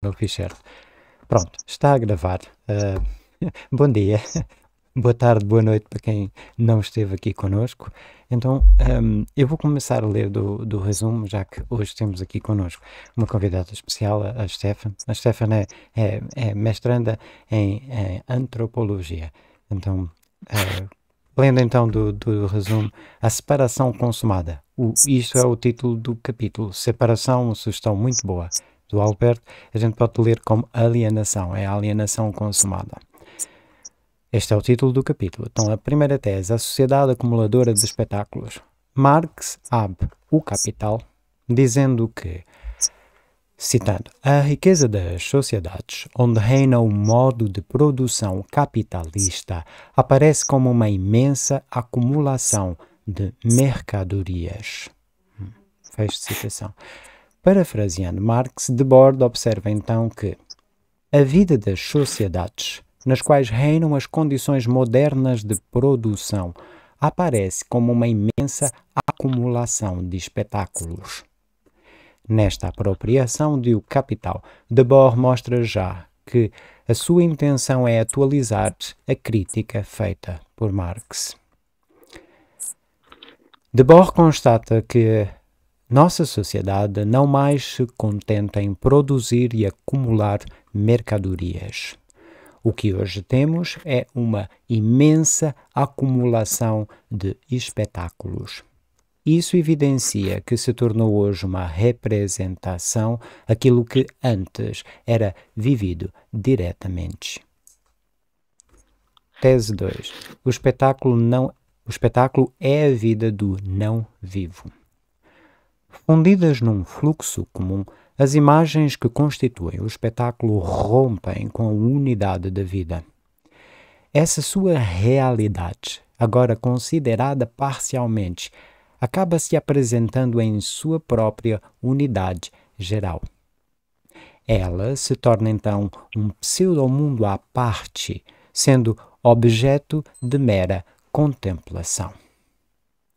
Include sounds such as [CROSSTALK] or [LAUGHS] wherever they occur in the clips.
não fiz certo. Pronto, está a gravar. Uh, [LAUGHS] bom dia, [LAUGHS] boa tarde, boa noite para quem não esteve aqui conosco. Então, um, eu vou começar a ler do, do resumo, já que hoje temos aqui conosco uma convidada especial, a Stefan. A Stefan é, é, é mestranda em, em, antropologia. Então, uh, lendo então do, do resumo, a separação consumada. O, isto é o título do capítulo. Separação, uma sugestão muito boa do Alpert a gente pode ler como alienação, é a alienação consumada. Este é o título do capítulo. Então, a primeira tese, a sociedade acumuladora de espetáculos. Marx abre o capital dizendo que, citando, a riqueza das sociedades, onde reina o modo de produção capitalista, aparece como uma imensa acumulação de mercadorias. Hum, fecho de citação. Parafraseando Marx, Debord observa então que a vida das sociedades, nas quais reinam as condições modernas de produção, aparece como uma imensa acumulação de espetáculos. Nesta apropriação do capital, Debord mostra já que a sua intenção é atualizar a crítica feita por Marx. Debord constata que nossa sociedade não mais se contenta em produzir e acumular mercadorias. O que hoje temos é uma imensa acumulação de espetáculos. Isso evidencia que se tornou hoje uma representação aquilo que antes era vivido diretamente. Tese 2. O espetáculo, não, o espetáculo é a vida do não vivo. Fundidas num fluxo comum, as imagens que constituem o espetáculo rompem com a unidade da vida. Essa sua realidade, agora considerada parcialmente, acaba se apresentando em sua própria unidade geral. Ela se torna então um pseudomundo à parte, sendo objeto de mera contemplação.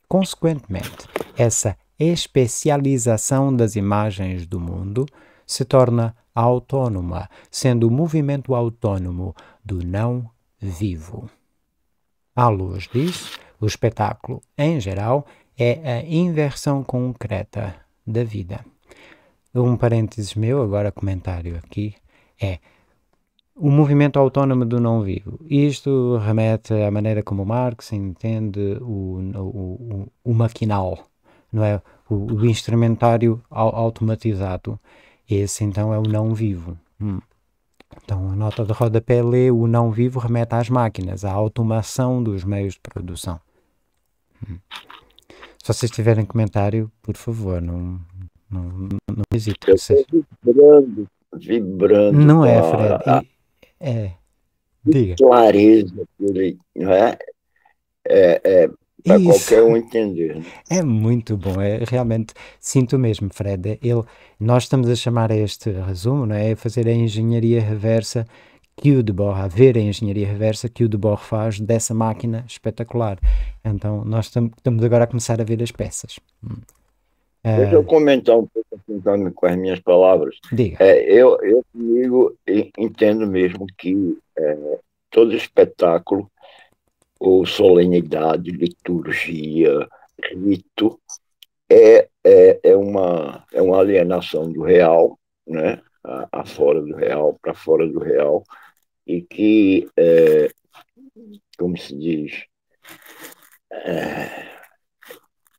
Consequentemente, essa especialização das imagens do mundo se torna autônoma, sendo o movimento autônomo do não vivo. À luz disso, o espetáculo, em geral, é a inversão concreta da vida. Um parênteses meu, agora comentário aqui, é o movimento autónomo do não vivo. Isto remete à maneira como Marx entende o, o, o, o maquinal não é? O, o instrumentário ao, automatizado. Esse então é o não vivo. Hum. Então, a nota de rodapé lê o não vivo remete às máquinas, à automação dos meios de produção. Hum. Se vocês tiverem comentário, por favor, não, não, não hesitem. Vocês... Vibrando, vibrando. Não é, Fred? A, é. é diga. Clareza, não é? É, é, para Isso. qualquer um entender. Né? É muito bom, é, realmente sinto mesmo, Fred. É ele, nós estamos a chamar a este resumo, não é? é fazer a engenharia reversa que o de Bohr, a ver a engenharia reversa que o de Bohr faz dessa máquina espetacular. Então, nós estamos agora a começar a ver as peças. Hum. Deixa eu ah. comentar um pouco então, com as minhas palavras. Diga. É, eu, eu comigo entendo mesmo que é, todo espetáculo ou solenidade, liturgia, rito, é, é, é, uma, é uma alienação do real, né? a, a fora do real, para fora do real, e que, é, como se diz, é,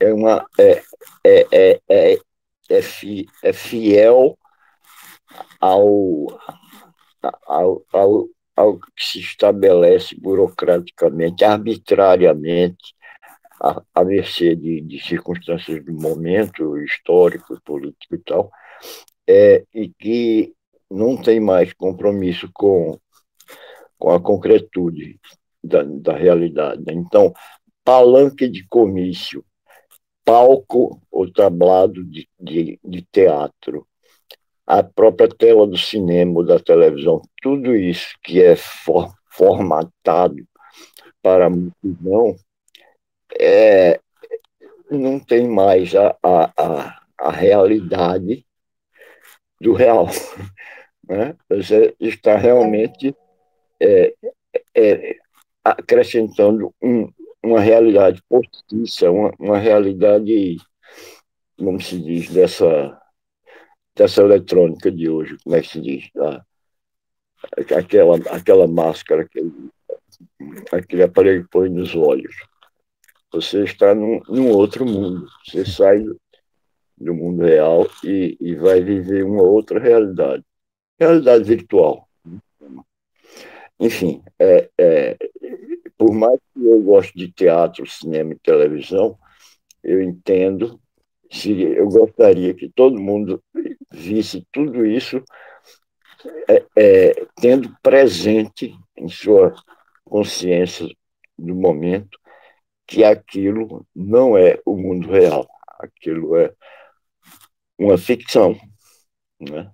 é uma é, é, é, é, é fi, é fiel ao, ao, ao algo que se estabelece burocraticamente, arbitrariamente, à, mercê de, de circunstâncias do momento histórico, político e tal, é, e que não tem mais compromisso com, com a concretude da, da realidade. Né? Então, palanque de comício, palco ou tablado de, de, de teatro, a própria tela do cinema, da televisão, tudo isso que é for, formatado para a multidão, é, não tem mais a, a, a, realidade do real. [LAUGHS] Né? Você está realmente é, é, acrescentando um, uma realidade postiça, uma, uma realidade, como se diz, dessa essa eletrônica de hoje, como é que se diz? Tá? Aquela, aquela máscara, aquele, aquele aparelho que põe nos olhos. Você está num, num outro mundo. Você sai do mundo real e, e vai viver uma outra realidade. Realidade virtual. Enfim, é, é, por mais que eu goste de teatro, cinema e televisão, eu entendo se eu gostaria que todo mundo visse tudo isso é, é, tendo presente em sua consciência do momento que aquilo não é o mundo real, aquilo é uma ficção. Né?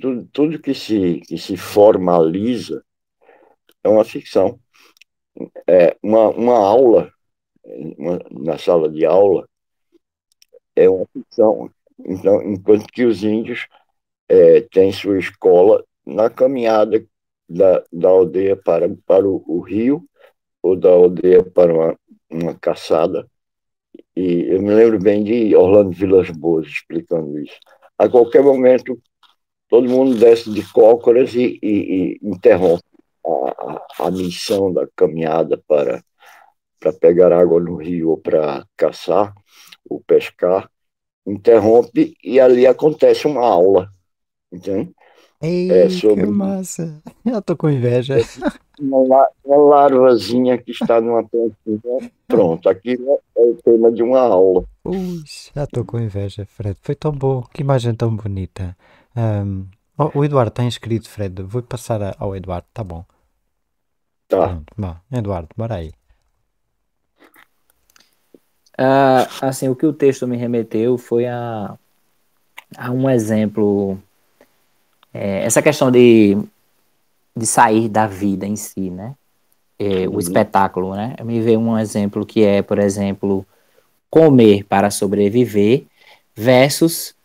Tudo, tudo que, se, que se formaliza é uma ficção. É uma, uma aula, uma, na sala de aula, é uma ficção. Então, enquanto que os índios é, têm sua escola na caminhada da, da aldeia para, para o, o rio ou da aldeia para uma, uma caçada. E eu me lembro bem de Orlando Vilas Boas explicando isso. A qualquer momento, todo mundo desce de cócoras e, e, e interrompe a, a, missão da caminhada para, para pegar água no rio ou para caçar o pescar, interrompe e ali acontece uma aula. Entende? Ei, é sobre... que massa! Eu tô com inveja. É uma, uma larvazinha que está numa plantinha. Pronto, aqui é, é o tema de uma aula. Ui, já tô com inveja, Fred. Foi tão bom, que imagem tão bonita. Um, o Eduardo está inscrito, Fred. Vou passar ao Eduardo, tá bom? Tá. Pronto, bom, Eduardo, bora aí. Ah, assim, o que o texto me remeteu foi a, a um exemplo. É, essa questão de, de sair da vida em si, né? É, o uhum. espetáculo, né? Me veio um exemplo que é, por exemplo, comer para sobreviver versus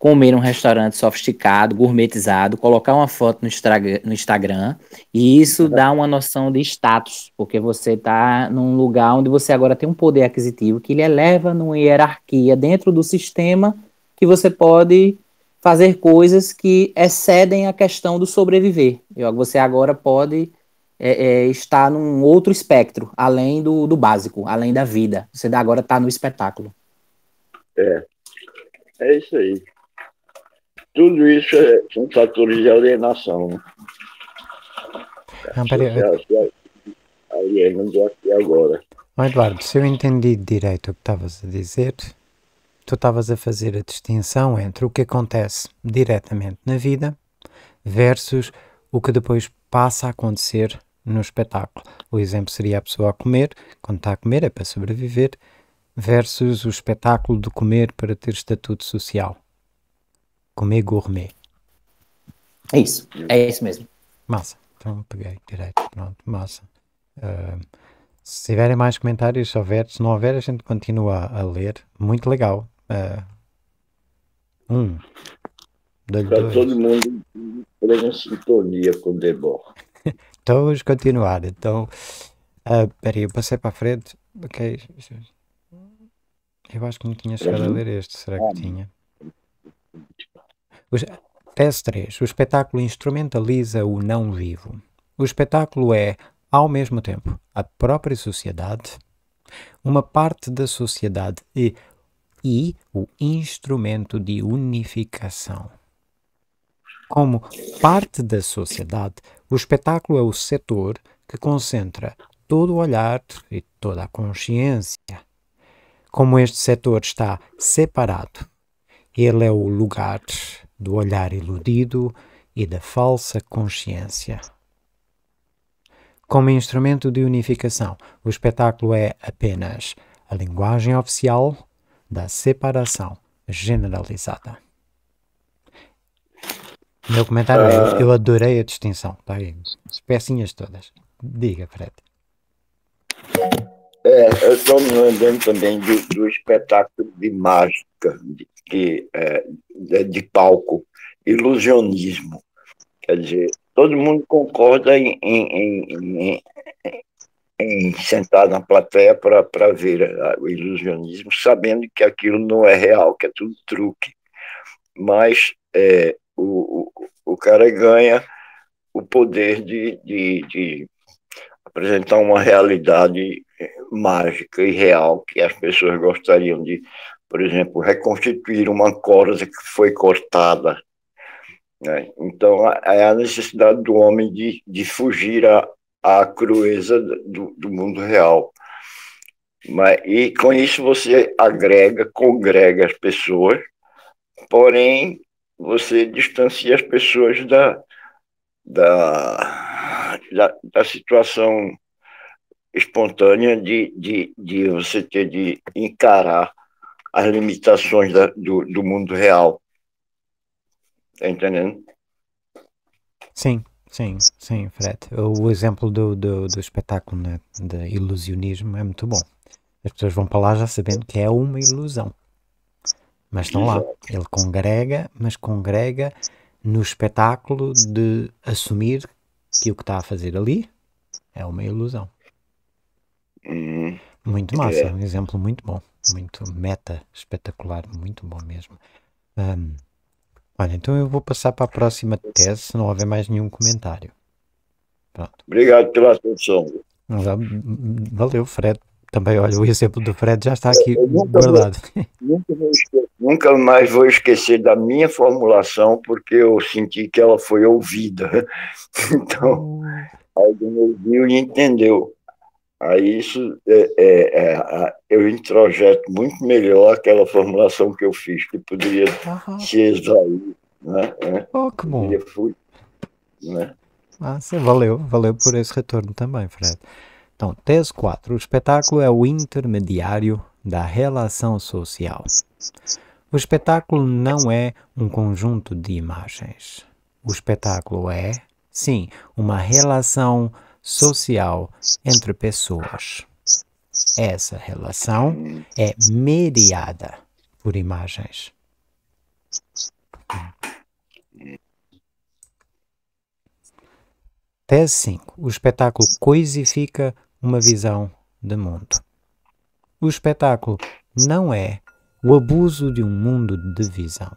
comer num restaurante sofisticado, gourmetizado, colocar uma foto no, Instagram, e isso dá uma noção de status, porque você está num lugar onde você agora tem um poder aquisitivo que lhe eleva numa hierarquia dentro do sistema que você pode fazer coisas que excedem a questão do sobreviver. Você agora pode é, é, estar num outro espectro, além do, do básico, além da vida. Você agora está no espetáculo. É, é isso aí tudo isso é, são fatores de alienação. Né? Não, peraí. Alienando é aqui agora. Oh, Eduardo, se eu entendi direito o que estavas a dizer, tu estavas a fazer a distinção entre o que acontece diretamente na vida versus o que depois passa a acontecer no espetáculo. O exemplo seria a pessoa a comer, quando está a comer é para sobreviver, versus o espetáculo de comer para ter estatuto social. Comer gourmet. É isso, é isso mesmo. Massa. Então peguei direito. Pronto, massa. Uh, se tiverem mais comentários, se houver, se não houver, a gente continua a ler. Muito legal. Uh, um. Para todo mundo em sintonia com o Debor. então vamos [LAUGHS] continuar. Então, uh, peraí, eu passei para a frente. Ok. Eu acho que não tinha chegado a ler este. Será que ah, tinha? Tese 3. O espetáculo instrumentaliza o não vivo. O espetáculo é, ao mesmo tempo, a própria sociedade, uma parte da sociedade e, e o instrumento de unificação. Como parte da sociedade, o espetáculo é o setor que concentra todo o olhar e toda a consciência. Como este setor está separado, ele é o lugar do olhar iludido e da falsa consciência. Como instrumento de unificação, o espetáculo é apenas a linguagem oficial da separação generalizada. Meu comentário uh... é: eu adorei a distinção. Está aí, as pecinhas todas. Diga, Fred. É, eu estou me lembrando também do, do, espetáculo de mágica, de, que, é, de palco, ilusionismo. Quer dizer, todo mundo concorda em, em, em, em sentar na plateia para ver o ilusionismo, sabendo que aquilo não é real, que é tudo truque. Mas é, o, o, o cara ganha o poder de, de, de apresentar uma realidade é, mágica e real que as pessoas gostariam de, por exemplo, reconstituir uma corda que foi cortada. Né? Então, é a necessidade do homem de, de fugir à, à crueza do, do mundo real. Mas, e com isso você agrega, congrega as pessoas, porém você distancia as pessoas da, da, da, da situação espontânea de, de, de você ter de encarar as limitações da, do, do mundo real. Tá entendendo? Sim, sim, sim, Fred. O exemplo do, do, do espetáculo né, de ilusionismo é muito bom. As pessoas vão para lá já sabendo que é uma ilusão. Mas estão lá. Ele congrega, mas congrega no espetáculo de assumir que o que está a fazer ali é uma ilusão. Muito massa, é. um exemplo muito bom, muito meta, espetacular, muito bom mesmo. Um, olha, então eu vou passar para a próxima tese, se não houver mais nenhum comentário. Pronto. Obrigado pela atenção. Ah, valeu, Fred. Também, olha, o exemplo do Fred já está aqui nunca guardado. Vou, nunca, vou [LAUGHS] esquecer, nunca, mais vou esquecer da minha formulação, porque eu senti que ela foi ouvida. [LAUGHS] Então, oh. alguém ouviu e entendeu. Aí isso é, é, é, eu introjeto muito melhor aquela formulação que eu fiz, que poderia se exaurir Né? Oh, que bom. Fugir, né? Ah, sim, valeu, valeu por esse retorno também, Fred. Então, tese 4. O espetáculo é o intermediário da relação social. O espetáculo não é um conjunto de imagens. O espetáculo é, sim, uma relação social social entre pessoas. Essa relação é mediada por imagens. Tese 5. O espetáculo coisifica uma visão de mundo. O espetáculo não é o abuso de um mundo de visão.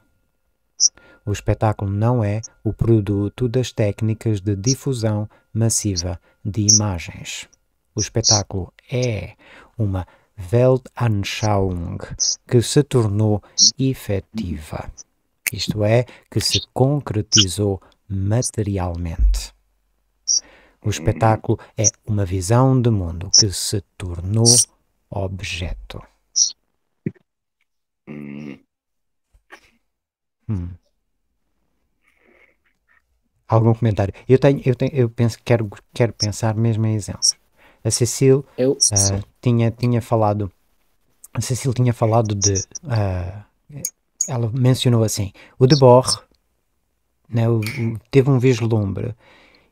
O espetáculo não é o produto das técnicas de difusão massiva de imagens. O espetáculo é uma Weltanschauung que se tornou efetiva, isto é, que se concretizou materialmente. O espetáculo é uma visão de mundo que se tornou objeto. Hum. hum algum comentário. Eu tenho, eu tenho, eu penso, quero, quero pensar mesmo em exemplos. A Cecil eu, uh, tinha, tinha falado, a Cecil tinha falado de, uh, ela mencionou assim, o Debor né, o, teve um vislumbre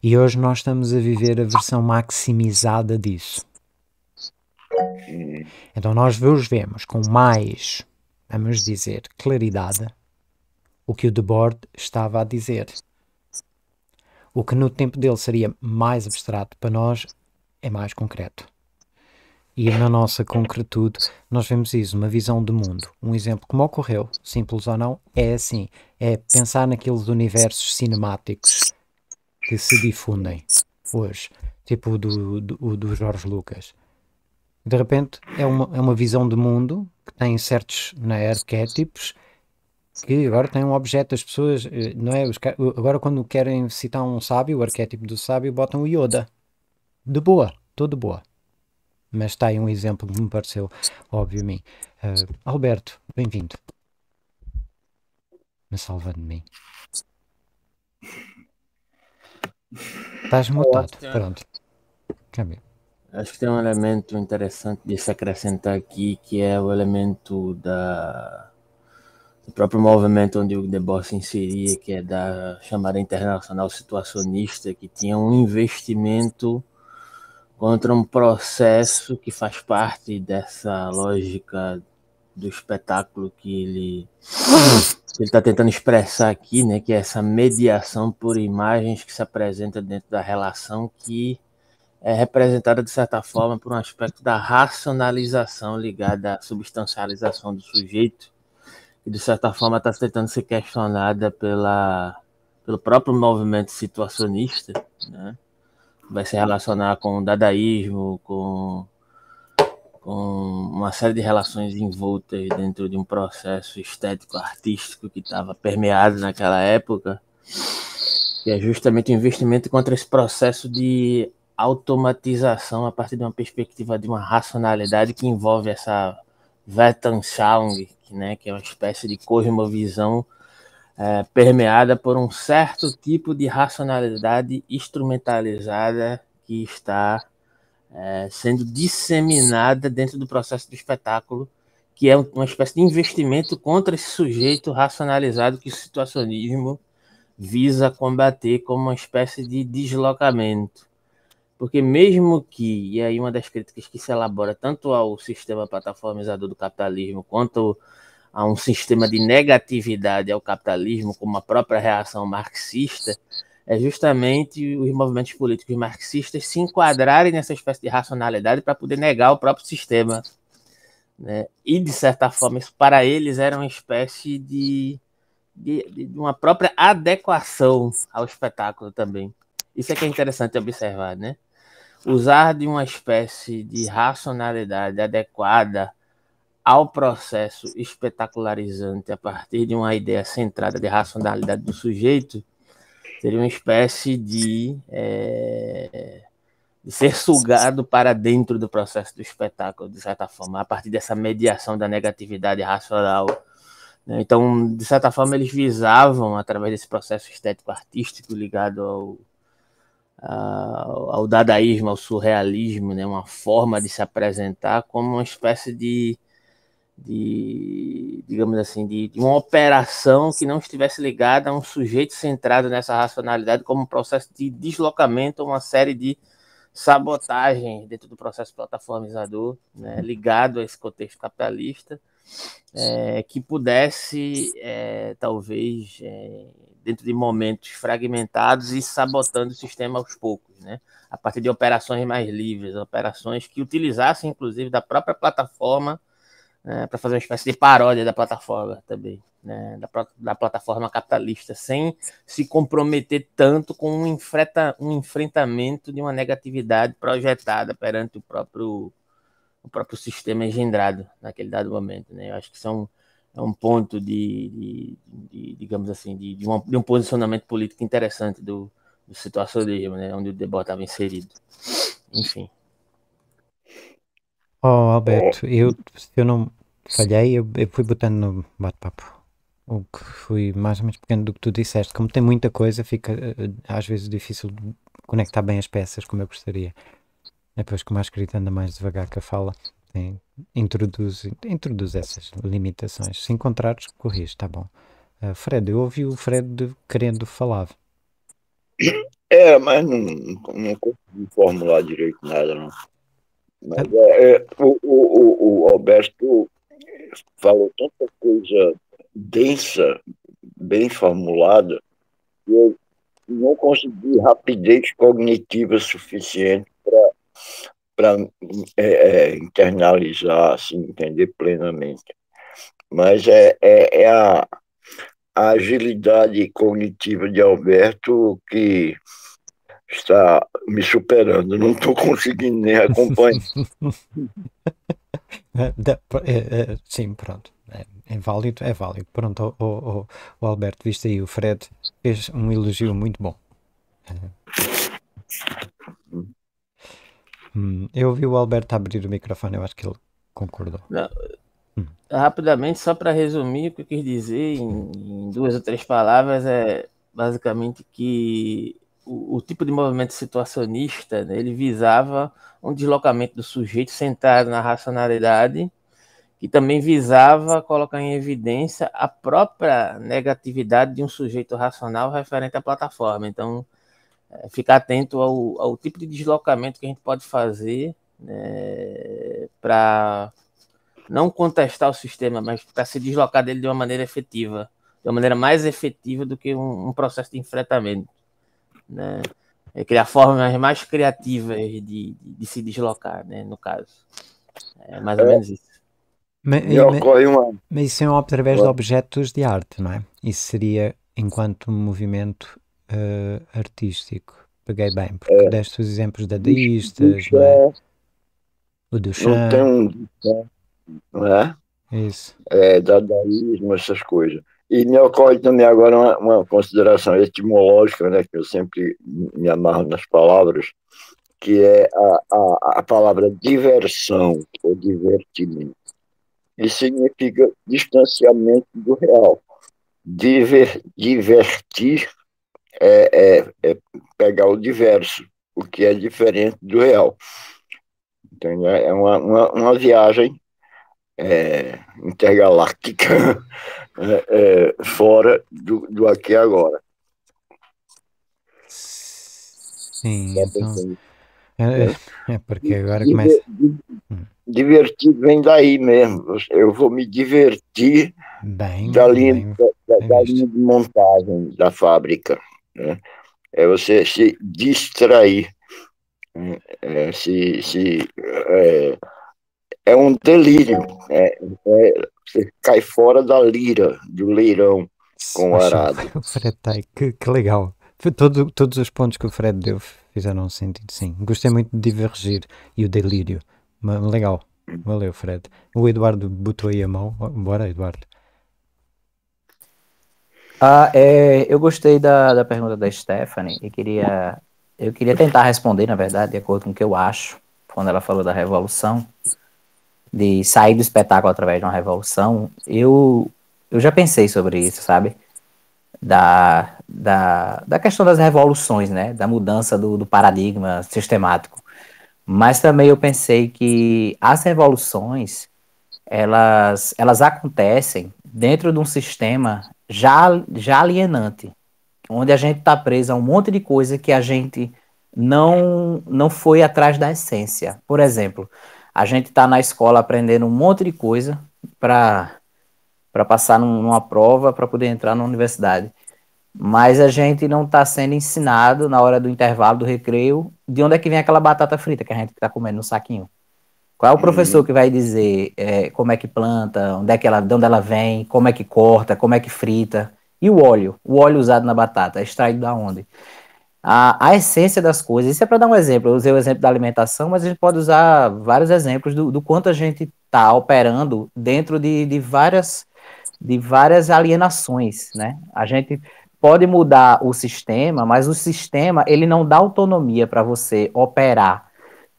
e hoje nós estamos a viver a versão maximizada disso. Então nós os vemos com mais, vamos dizer, claridade o que o Debord estava a dizer. O que no tempo dele seria mais abstrato, para nós é mais concreto. E na nossa concretude, nós vemos isso, uma visão de mundo. Um exemplo como ocorreu, simples ou não, é assim: é pensar naqueles universos cinemáticos que se difundem hoje, tipo o do, do, do Jorge Lucas. De repente, é uma, é uma visão de mundo que tem certos né, arquétipos que agora tem um objeto, as pessoas, eh, não é? Os, agora quando querem citar um sábio, o arquétipo do sábio, botam o Yoda. De boa, tudo boa. Mas está aí um exemplo que me pareceu óbvio a mim. Uh, Alberto, bem-vindo. Me salva de mim. Estás mutado, pronto. Câmbio. Acho que tem um elemento interessante de se acrescentar aqui, que é o elemento da o próprio movimento onde o Debord se inseria, que é da chamada internacional situacionista, que tinha um investimento contra um processo que faz parte dessa lógica do espetáculo que ele ele está tentando expressar aqui, né, que é essa mediação por imagens que se apresenta dentro da relação que é representada de certa forma por um aspecto da racionalização ligada à substancialização do sujeito que de certa forma está tentando ser questionada pela, pelo próprio movimento situacionista, né? vai se relacionar com o dadaísmo, com, com uma série de relações envoltas dentro de um processo estético-artístico que estava permeado naquela época, que é justamente o investimento contra esse processo de automatização a partir de uma perspectiva de uma racionalidade que envolve essa Weltanschauung, né, que é uma espécie de cosmovisão é, permeada por um certo tipo de racionalidade instrumentalizada que está é, sendo disseminada dentro do processo do espetáculo, que é uma espécie de investimento contra esse sujeito racionalizado que o situacionismo visa combater como uma espécie de deslocamento. Porque mesmo que, e aí uma das críticas que se elabora tanto ao sistema plataformizador do capitalismo quanto a um sistema de negatividade ao capitalismo, como a própria reação marxista, é justamente os movimentos políticos marxistas se enquadrarem nessa espécie de racionalidade para poder negar o próprio sistema. Né? E, de certa forma, isso para eles era uma espécie de, de, de uma própria adequação ao espetáculo também. Isso é que é interessante observar, né? usar de uma espécie de racionalidade adequada ao processo espetacularizante a partir de uma ideia centrada de racionalidade do sujeito seria uma espécie de, é, de ser sugado para dentro do processo do espetáculo, de certa forma, a partir dessa mediação da negatividade racional. Né? Então, de certa forma, eles visavam, através desse processo estético-artístico ligado ao ao ah, dadaísmo, ao surrealismo, né? uma forma de se apresentar como uma espécie de, de digamos assim, de, de, uma operação que não estivesse ligada a um sujeito centrado nessa racionalidade como um processo de deslocamento, uma série de sabotagens dentro do processo plataformizador, né? ligado a esse contexto capitalista, é, que pudesse, é, talvez, é, dentro de momentos fragmentados e sabotando o sistema aos poucos, né? A partir de operações mais livres, operações que utilizassem, inclusive, da própria plataforma né, para fazer uma espécie de paródia da plataforma também, né? Da, da plataforma capitalista, sem se comprometer tanto com um, enfrenta, um enfrentamento de uma negatividade projetada perante o próprio o próprio sistema engendrado naquele dado momento, né? Eu acho que são é um ponto de, de, de digamos assim, de, uma, de, um posicionamento político interessante do, do situacionismo, né, onde o debate estava inserido. Enfim. Oh, Alberto, eu, se eu não falhei, eu, eu fui botando no bate-papo o que fui mais ou menos pequeno do que tu disseste. Como tem muita coisa, fica eh, às vezes difícil conectar bem as peças como eu gostaria. Depois, é como a escrita anda mais devagar que a fala tem, introduz, introduz essas limitações. Se encontrares, corrige, tá bom. Uh, Fred, eu ouvi o Fred querendo falar. É, mas não, não consegui formular direito nada, não. Mas ah. é, é, o, o, o, o Alberto falou tanta coisa densa, bem formulada, que eu não consegui rapidez cognitiva suficiente para para é, é, internalizar, assim, entender plenamente. Mas é, é, é a, a, agilidade cognitiva de Alberto que está me superando, não estou conseguindo nem acompanhar. [LAUGHS] É, é, sim, pronto. É válido, é válido. Pronto, o, o, o Alberto, viste aí, o Fred fez um elogio muito bom. Hum, eu vi o Alberto abrir o microfone, eu acho que ele concordou. Não, hum. Rapidamente, só para resumir o que eu quis dizer em, em, duas ou três palavras, é basicamente que o, o tipo de movimento situacionista né, ele visava um deslocamento do sujeito centrado na racionalidade que também visava colocar em evidência a própria negatividade de um sujeito racional referente à plataforma. Então, é, ficar atento ao, ao, tipo de deslocamento que a gente pode fazer né, para não contestar o sistema, mas para se deslocar dele de uma maneira efetiva, de uma maneira mais efetiva do que um, um processo de enfrentamento. Né? É criar formas mais criativas de, de se deslocar, né, no caso. É mais ou é. menos isso. Mas, isso é um através de objetos de arte, não é? Isso seria enquanto movimento uh, artístico. Peguei bem, porque é. deste os exemplos dadaístas, não é? é. O Duchamp. Não tem um não é? Isso. É, dadaísmo, essas coisas. E me ocorre também agora uma, uma, consideração etimológica, né, que eu sempre me amarro nas palavras, que é a, a, a palavra diversão ou divertimento. e significa distanciamento do real. Diver, divertir é, é, é pegar o diverso, o que é diferente do real. Então, é, é uma, uma, uma viagem é, intergaláctica [LAUGHS] é, é, fora do, do aqui e agora. Sim, tá então, é, é, é, porque agora começa. Hum. Divertir vem daí mesmo. Eu vou me divertir bem, da linha, bem, da, da, bem da linha de montagem da fábrica. Né? É você se distrair. Né? É, se, se, é, é um delírio. Né? É, é, você cai fora da lira, do leirão com o arado. [LAUGHS] Fred tá, que, que legal. Todo, todos os pontos que o Fred deu fizeram sentido, sim. Gostei muito de divergir e o delírio. Legal. Hum. Valeu, Fred. O Eduardo botou aí a mão. Bora, Eduardo. Ah, é, eu gostei da, da pergunta da Stephanie e queria, eu queria tentar responder, na verdade, de acordo com o que eu acho, quando ela falou da revolução, de sair do espetáculo através de uma revolução. Eu, eu já pensei sobre isso, sabe? Da, da, da questão das revoluções, né? Da mudança do, do paradigma sistemático. Mas também eu pensei que as revoluções, elas, elas acontecem dentro de um sistema já, já alienante, onde a gente está preso a um monte de coisa que a gente não, não foi atrás da essência. Por exemplo, a gente está na escola aprendendo um monte de coisa para para passar numa prova para poder entrar na universidade. Mas a gente não está sendo ensinado na hora do intervalo do recreio de onde é que vem aquela batata frita que a gente está comendo no saquinho. Qual é o uhum. professor que vai dizer é, como é que planta, onde é que ela, de onde ela vem, como é que corta, como é que frita? E o óleo? O óleo usado na batata é extraído da onde? A, a essência das coisas, isso é para dar um exemplo, eu usei o exemplo da alimentação, mas a gente pode usar vários exemplos do, do quanto a gente está operando dentro de, de, várias, de várias alienações, né? A gente pode mudar o sistema, mas o sistema ele não dá autonomia para você operar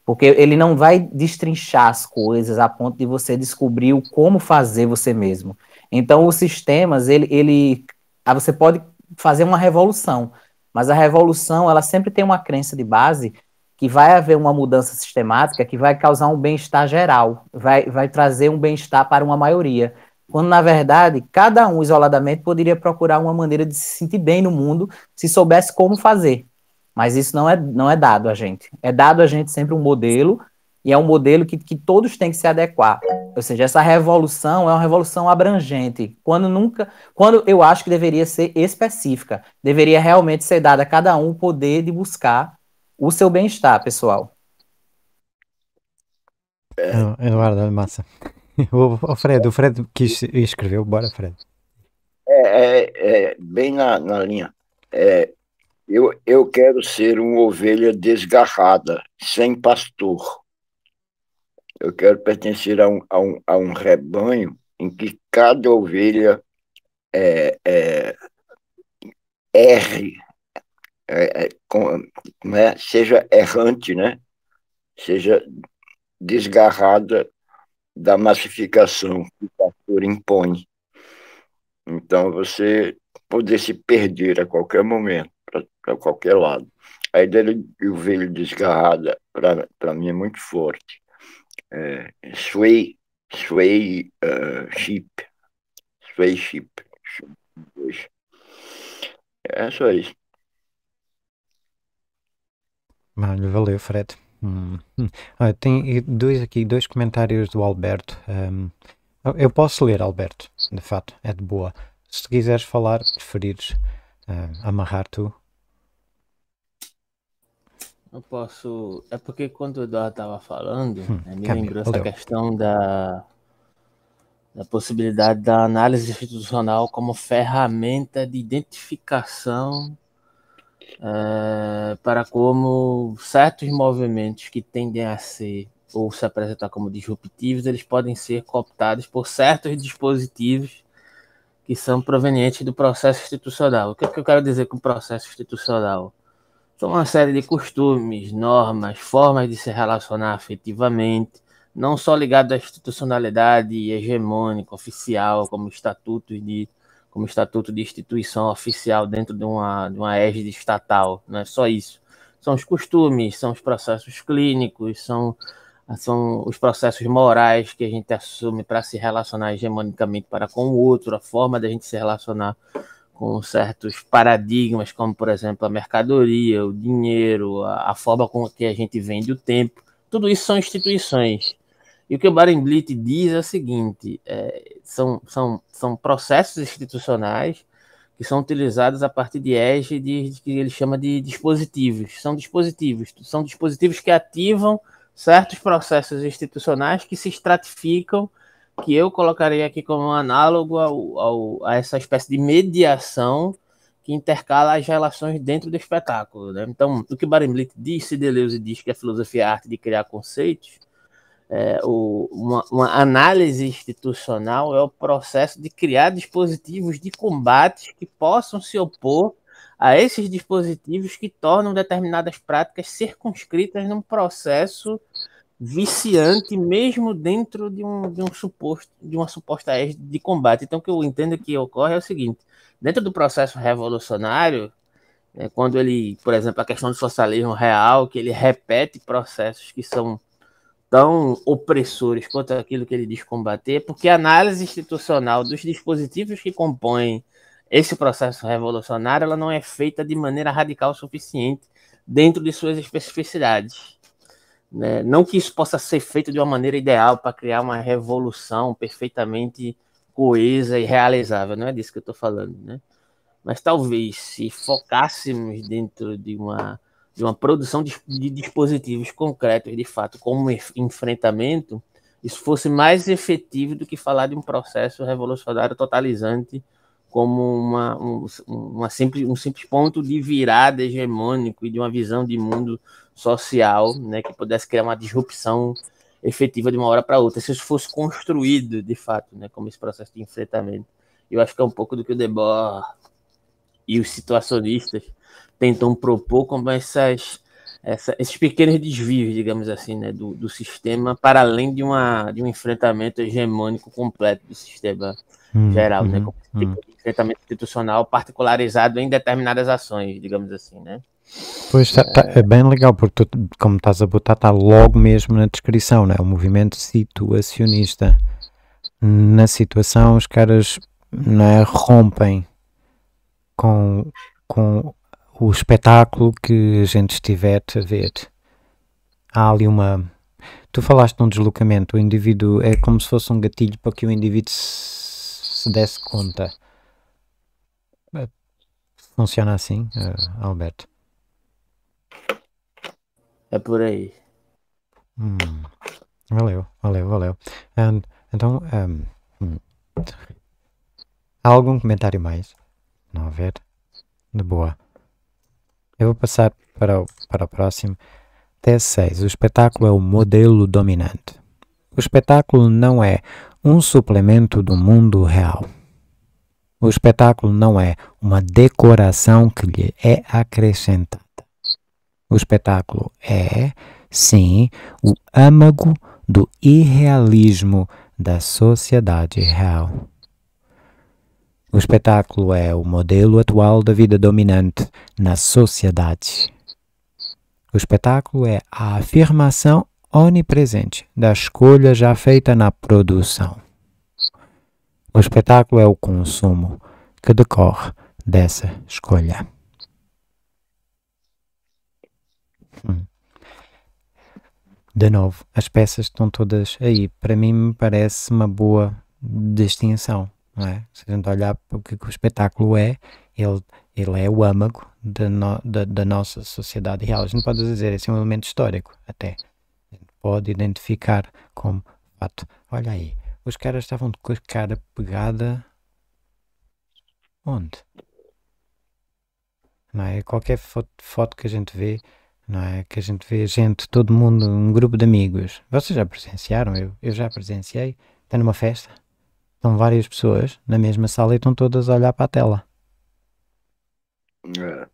porque ele não vai destrinchar as coisas a ponto de você descobrir o como fazer você mesmo. Então, os sistemas, ele, ele ah, você pode fazer uma revolução, mas a revolução, ela sempre tem uma crença de base que vai haver uma mudança sistemática que vai causar um bem-estar geral, vai, vai trazer um bem-estar para uma maioria. Quando, na verdade, cada um isoladamente poderia procurar uma maneira de se sentir bem no mundo se soubesse como fazer. Mas isso não é, não é dado a gente. É dado a gente sempre um modelo, e é um modelo que, que todos têm que se adequar. Ou seja, essa revolução é uma revolução abrangente. Quando nunca. Quando eu acho que deveria ser específica. Deveria realmente ser dada a cada um o poder de buscar o seu bem-estar pessoal. É, é Eduardo, massa. O, [LAUGHS] o Fred, o Fred quis escreveu, bora, Fred. É, é, é bem na, na linha. É, eu, eu quero ser uma ovelha desgarrada, sem pastor. Eu quero pertencer a um, a um, a um rebanho em que cada ovelha é, é, erre, é, é com, né, seja errante, né? seja desgarrada da massificação que o pastor impõe. Então você poder se perder a qualquer momento, para qualquer lado. A ideia de ovelha desgarrada, para mim, é muito forte. É, sway, sway uh, ah, ship. Sway ship. É só isso. Mano, valeu, Fred. Hum. Ah, tem dois aqui, dois comentários do Alberto. Um, eu posso ler, Alberto, de fato, é de boa. Se quiseres falar, preferires uh, amarrar tu. Eu posso. É porque quando o Eduardo estava falando, hum, né, me lembrou essa questão da, da possibilidade da análise institucional como ferramenta de identificação uh, para como certos movimentos que tendem a ser ou se apresentar como disruptivos, eles podem ser cooptados por certos dispositivos que são provenientes do processo institucional. O que, é que eu quero dizer com processo institucional? São uma série de costumes, normas, formas de se relacionar afetivamente, não só ligado à institucionalidade hegemônica, oficial, como estatuto de como estatuto de instituição oficial dentro de uma, de uma égide estatal, não é só isso. São os costumes, são os processos clínicos, são são os processos morais que a gente assume para se relacionar hegemonicamente para com o outro, a forma da gente se relacionar com certos paradigmas, como por exemplo a mercadoria, o dinheiro, a, a forma com que a gente vende o tempo. Tudo isso são instituições. E o que o Barenblit diz é o seguinte: é, são, são, são processos institucionais que são utilizados a partir de égides que ele chama de dispositivos. São dispositivos, são dispositivos que ativam certos processos institucionais que se estratificam, que eu colocaria aqui como um análogo ao, ao, a essa espécie de mediação que intercala as relações dentro do espetáculo. Né? Então, o que Barimblit diz, Deleuze diz que a filosofia é a arte de criar conceitos, é, o, uma, uma, análise institucional é o processo de criar dispositivos de combate que possam se opor a esses dispositivos que tornam determinadas práticas circunscritas num processo viciante, mesmo dentro de um, de um suposto, de uma suposta de combate. Então, o que eu entendo que ocorre é o seguinte: dentro do processo revolucionário, né, quando ele, por exemplo, a questão do socialismo real, que ele repete processos que são tão opressores quanto aquilo que ele diz combater, porque a análise institucional dos dispositivos que compõem esse processo revolucionário ela não é feita de maneira radical o suficiente dentro de suas especificidades. Né? Não que isso possa ser feito de uma maneira ideal para criar uma revolução perfeitamente coesa e realizável, não é disso que eu estou falando, né? Mas talvez se focássemos dentro de uma, de uma produção de, de dispositivos concretos, de fato, como enfrentamento, isso fosse mais efetivo do que falar de um processo revolucionário totalizante como uma, um, uma simples, um simples ponto de virada hegemônico e de uma visão de mundo social né, que pudesse criar uma disrupção efetiva de uma hora para outra, se isso fosse construído de fato, né, como esse processo de enfrentamento. Eu acho que é um pouco do que o Debord e os situacionistas tentam propor como essas, essa, esses pequenos desvios, digamos assim, né, do, do sistema, para além de, uma, de um enfrentamento hegemônico completo do sistema hum, geral, hum, né? Uhum, como esse tipo hum. de enfrentamento institucional particularizado em determinadas ações, digamos assim, né? Pois tá, tá, é bem legal, porque tu, como estás a botar, está logo mesmo na descrição, né? O movimento situacionista. Na situação, os caras né, rompem com, com o espetáculo que a gente estiver a ver. Há ali uma. Tu falaste num deslocamento, o indivíduo é como se fosse um gatilho para que o indivíduo se se desse conta. Funciona assim, uh, Alberto? É por aí. Hum, valeu, valeu, valeu. And, então, ehm, um, há algum comentário mais? Não haver? De boa. Eu vou passar para o, para o próximo. T6. O espetáculo é o modelo dominante. O espetáculo não é um suplemento do mundo real. O espetáculo não é uma decoração que lhe é acrescentada. O espetáculo é, sim, o âmago do irrealismo da sociedade real. O espetáculo é o modelo atual da vida dominante na sociedade. O espetáculo é a afirmação onipresente da escolha já feita na produção. O espetáculo é o consumo que decorre dessa escolha. Hum. De novo, as peças estão todas aí. Para mim, me parece uma boa distinção. Não é? Se a gente olhar para o que o espetáculo é, ele, ele é o âmago da, no, da nossa sociedade real. A gente pode dizer, esse é um elemento histórico, até pode identificar como fato. Olha aí, os caras estavam com a cara pegada. Onde? Não é? Qualquer foto, foto que a gente vê, não é? Que a gente vê gente, todo mundo, um grupo de amigos. Vocês já presenciaram? Eu, eu já presenciei. Está numa festa. Estão várias pessoas na mesma sala e estão todas a olhar para a tela. É.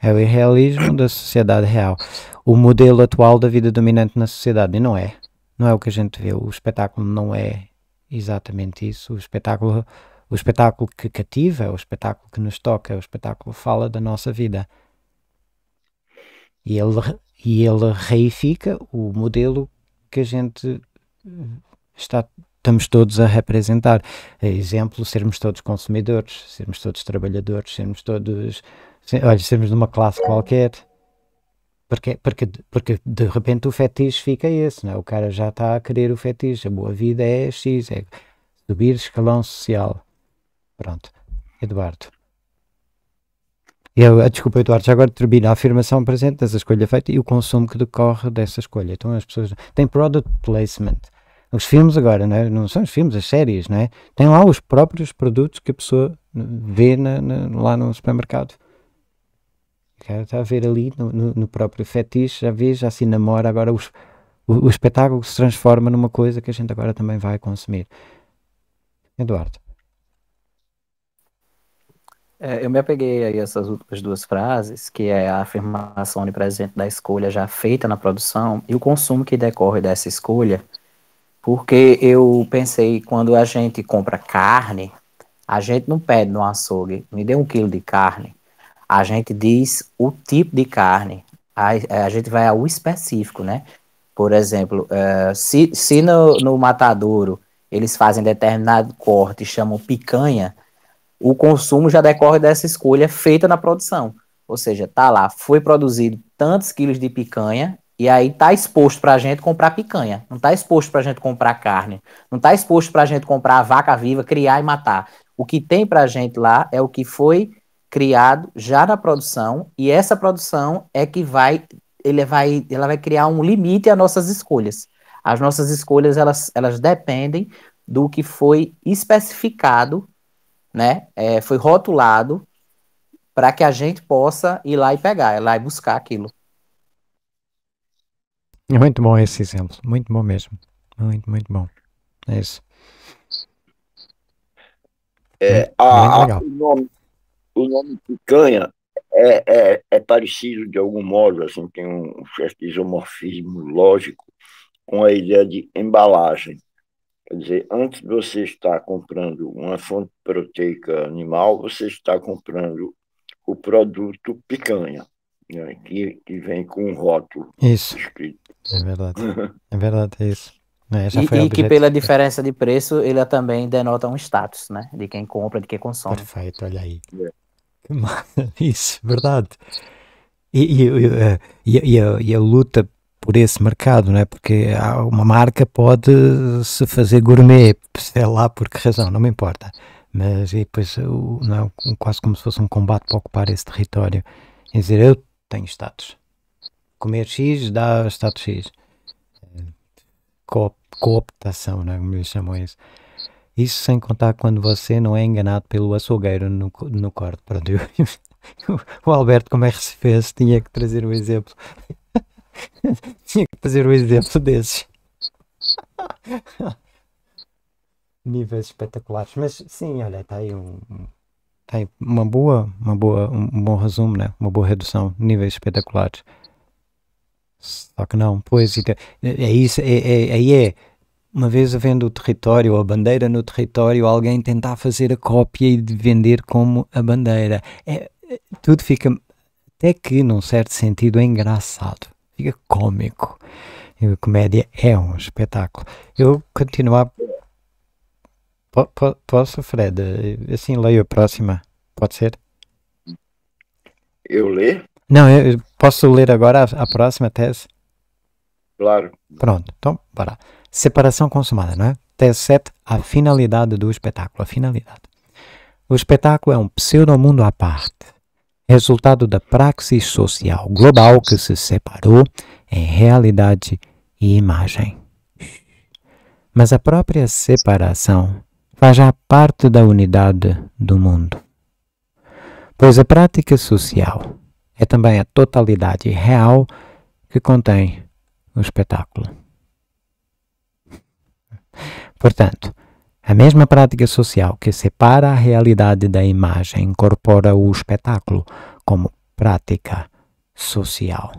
É o irrealismo da sociedade real. O modelo atual da vida dominante na sociedade. E não é. Não é o que a gente vê. O espetáculo não é exatamente isso. O espetáculo, o espetáculo que cativa, é o espetáculo que nos toca, o espetáculo que fala da nossa vida. E ele, e ele reifica o modelo que a gente está, estamos todos a representar. Exemplo, sermos todos consumidores, sermos todos trabalhadores, sermos todos Sim, olha, estamos numa classe qualquer. Porque, porque, porque de repente o fetiche fica esse, não é? o cara já está a querer o fetiche, a boa vida é X, é subir escalão social. Pronto, Eduardo. Eu, ah, desculpa, Eduardo, já agora termina a afirmação presente dessa escolha feita e o consumo que decorre dessa escolha. Então as pessoas têm product placement. Os filmes agora, não, é? não são os filmes, as séries, não é? Têm lá os próprios produtos que a pessoa vê na, na, lá no supermercado. Está a ver ali no, no, no próprio fetiche, já vê, já se namora, agora os, o, o, espetáculo se transforma numa coisa que a gente agora também vai consumir. Eduardo. É, eu me apeguei aí a essas últimas duas frases, que é a afirmação onipresente da escolha já feita na produção e o consumo que decorre dessa escolha, porque eu pensei, quando a gente compra carne, a gente não pede no açougue, me dê um quilo de carne a gente diz o tipo de carne, a, a gente vai ao específico, né? Por exemplo, uh, se, se no, no matadouro eles fazem determinado corte e chamam picanha, o consumo já decorre dessa escolha feita na produção. Ou seja, tá lá, foi produzido tantos quilos de picanha e aí tá exposto para a gente comprar picanha, não tá exposto para a gente comprar carne, não tá exposto para a gente comprar vaca viva, criar e matar. O que tem para a gente lá é o que foi criado já na produção e essa produção é que vai ele vai ela vai criar um limite às nossas escolhas. As nossas escolhas elas, elas dependem do que foi especificado, né? É, foi rotulado para que a gente possa ir lá e pegar, ir lá e buscar aquilo. Muito bom esse exemplo, muito bom mesmo, muito muito bom. É isso. É, hum, a, a, o nome, o nome picanha é, é, é, parecido de algum modo, assim, tem um certo isomorfismo lógico com a ideia de embalagem. Quer dizer, antes de você estar comprando uma fonte proteica animal, você está comprando o produto picanha, né, que, que vem com um rótulo isso. escrito. É verdade. [LAUGHS] É verdade, é isso. É, e, e que pela diferença de preço, ele também denota um status, né? De quem compra, de quem consome. Perfeito, olha aí. É. [LAUGHS] Isso, verdade. E, e, e, e, a, e a luta por esse mercado, não é? Porque uma marca pode se fazer gourmet, sei lá por que razão, não me importa. Mas e depois, não é? quase como se fosse um combate para ocupar esse território. Quer dizer, eu tenho status. Comer X dá status X. Eh, Co cooptação, não é? Como lhe chamam isso. Isso sem contar quando você não é enganado pelo açougueiro no, no corte. Pronto, eu, [LAUGHS] o Alberto, como é que se fez, tinha que trazer um exemplo. [LAUGHS] tinha que trazer um exemplo desses. [LAUGHS] Níveis espetaculares. Mas sim, olha, está aí um, tá aí uma boa, uma boa, um bom resumo, né? Uma boa redução, níveis espetaculares. Só que não, pois, então, é, é isso, é, é, aí é, é, é uma vez havendo o território a bandeira no território, alguém tentar fazer a cópia e vender como a bandeira. É, é, tudo fica, até que num certo sentido, é engraçado, fica cômico. E a comédia é um espetáculo. Eu continuar. posso, Fred? Assim leio a próxima. Pode ser? Eu ler? Não, eu posso ler agora a, a próxima tese? Claro. Pronto, então, bora separação consumada, não é? T7, a finalidade do espetáculo, a finalidade. O espetáculo é um pseudo-mundo à parte, resultado da praxis social global que se separou em realidade e imagem. Mas a própria separação faz já parte da unidade do mundo. Pois a prática social é também a totalidade real que contém o espetáculo. Portanto, a mesma prática social que separa a realidade da imagem incorpora o espetáculo como prática social.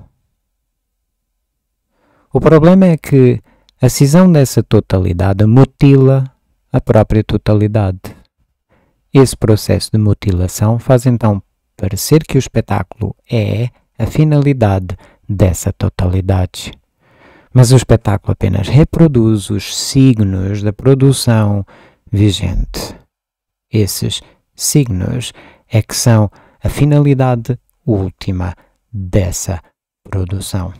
O problema é que a cisão dessa totalidade mutila a própria totalidade. Esse processo de mutilação faz então parecer que o espetáculo é a finalidade dessa totalidade mas o espetáculo apenas reproduz os signos da produção vigente. Esses signos é que são a finalidade última dessa produção.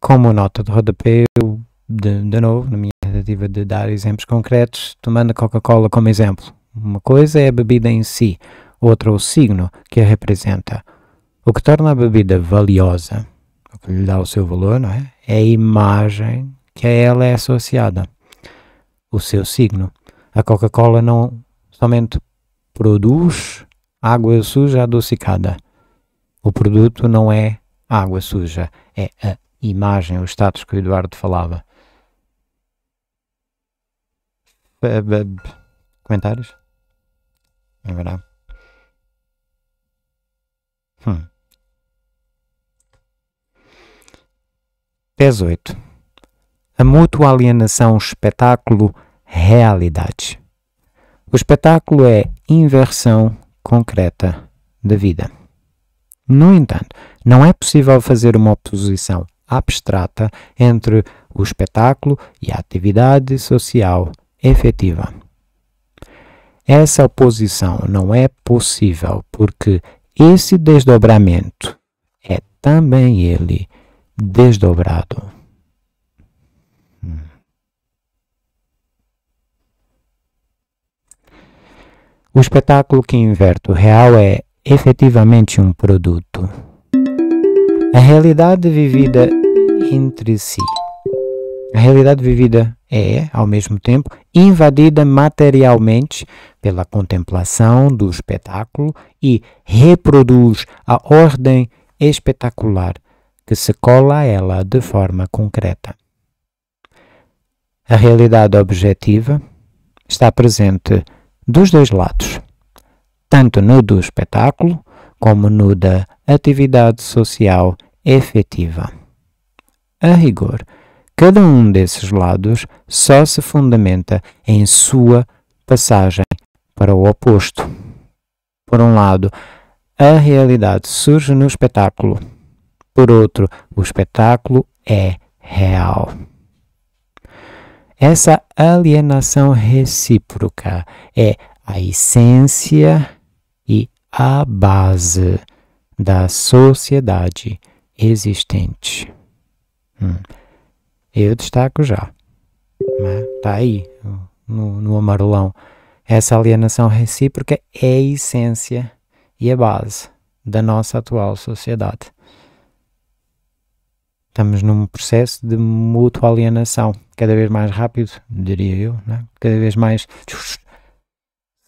Como nota de rodapé, eu, de, de novo, na minha tentativa de dar exemplos concretos, tomando a Coca-Cola como exemplo. Uma coisa é a bebida em si, outra é o signo que a representa, o que torna a bebida valiosa o que lhe dá o seu valor, não é? É a imagem que a ela é associada, o seu signo. A Coca-Cola não somente produz água suja adocicada. O produto não é água suja, é a imagem, o status que o Eduardo falava. Comentários? É verdade. Hum. 18. A mútua alienação espetáculo-realidade. O espetáculo é inversão concreta da vida. No entanto, não é possível fazer uma oposição abstrata entre o espetáculo e a atividade social efetiva. Essa oposição não é possível porque esse desdobramento é também ele desdobrado. O espetáculo que inverte o real é efetivamente um produto. A realidade vivida entre si. A realidade vivida é, ao mesmo tempo, invadida materialmente pela contemplação do espetáculo e reproduz a ordem espetacular que se cola a ela de forma concreta. A realidade objetiva está presente dos dois lados, tanto no do espetáculo como no da atividade social efetiva. A rigor, cada um desses lados só se fundamenta em sua passagem para o oposto. Por um lado, a realidade surge no espetáculo por outro, o espetáculo é real. Essa alienação recíproca é a essência e a base da sociedade existente. Hum. Eu destaco já. Está né? aí, no, no Essa alienação recíproca é a essência e a base da nossa atual sociedade estamos num processo de mútua alienação, cada vez mais rápido, diria eu, né? cada vez mais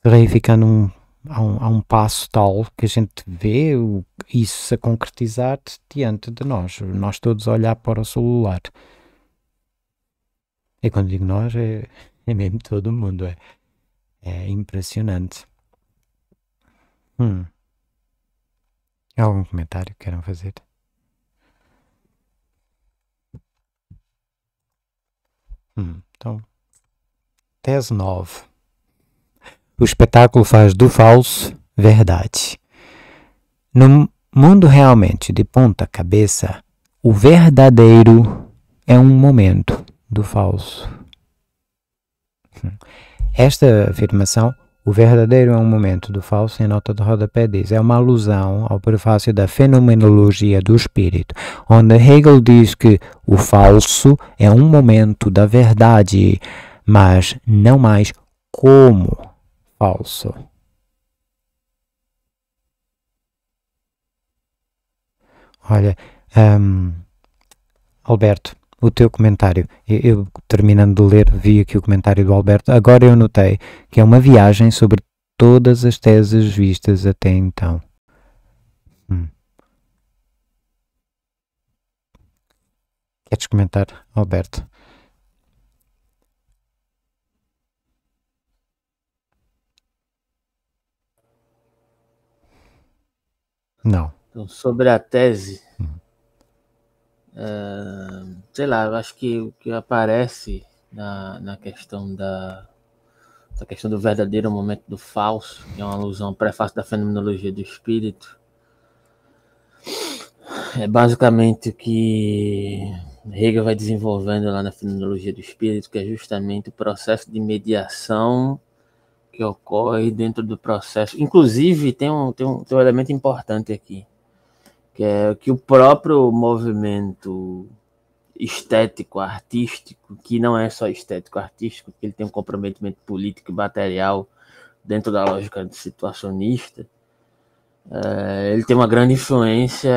reificando um, a, um, a um passo tal que a gente vê o, isso se concretizar diante de nós, nós todos olhar para o celular. E quando digo nós, é, é mesmo todo mundo, é, é impressionante. Hum. Algum comentário que queiram fazer? Hum, então, tese 9. O espetáculo faz do falso verdade. No mundo realmente de ponta cabeça, o verdadeiro é um momento do falso. Hum. Esta afirmação o verdadeiro é um momento do falso, em nota de rodapé diz. É uma alusão ao prefácio da Fenomenologia do Espírito, onde Hegel diz que o falso é um momento da verdade, mas não mais como falso. Olha, um, Alberto, o teu comentário. Eu, eu, terminando de ler, vi aqui o comentário do Alberto. Agora eu notei que é uma viagem sobre todas as teses vistas até então. Hum. Queres comentar, Alberto? Não. Então, sobre a tese ah, sei lá, eu acho que o que aparece na, na questão da da questão do verdadeiro momento do falso, que é uma alusão prefácio da fenomenologia do espírito, é basicamente o que Hegel vai desenvolvendo lá na fenomenologia do espírito, que é justamente o processo de mediação que ocorre dentro do processo. Inclusive, tem um, tem um, tem um elemento importante aqui que é que o próprio movimento estético, artístico, que não é só estético, artístico, que ele tem um comprometimento político e material dentro da lógica situacionista, é, ele tem uma grande influência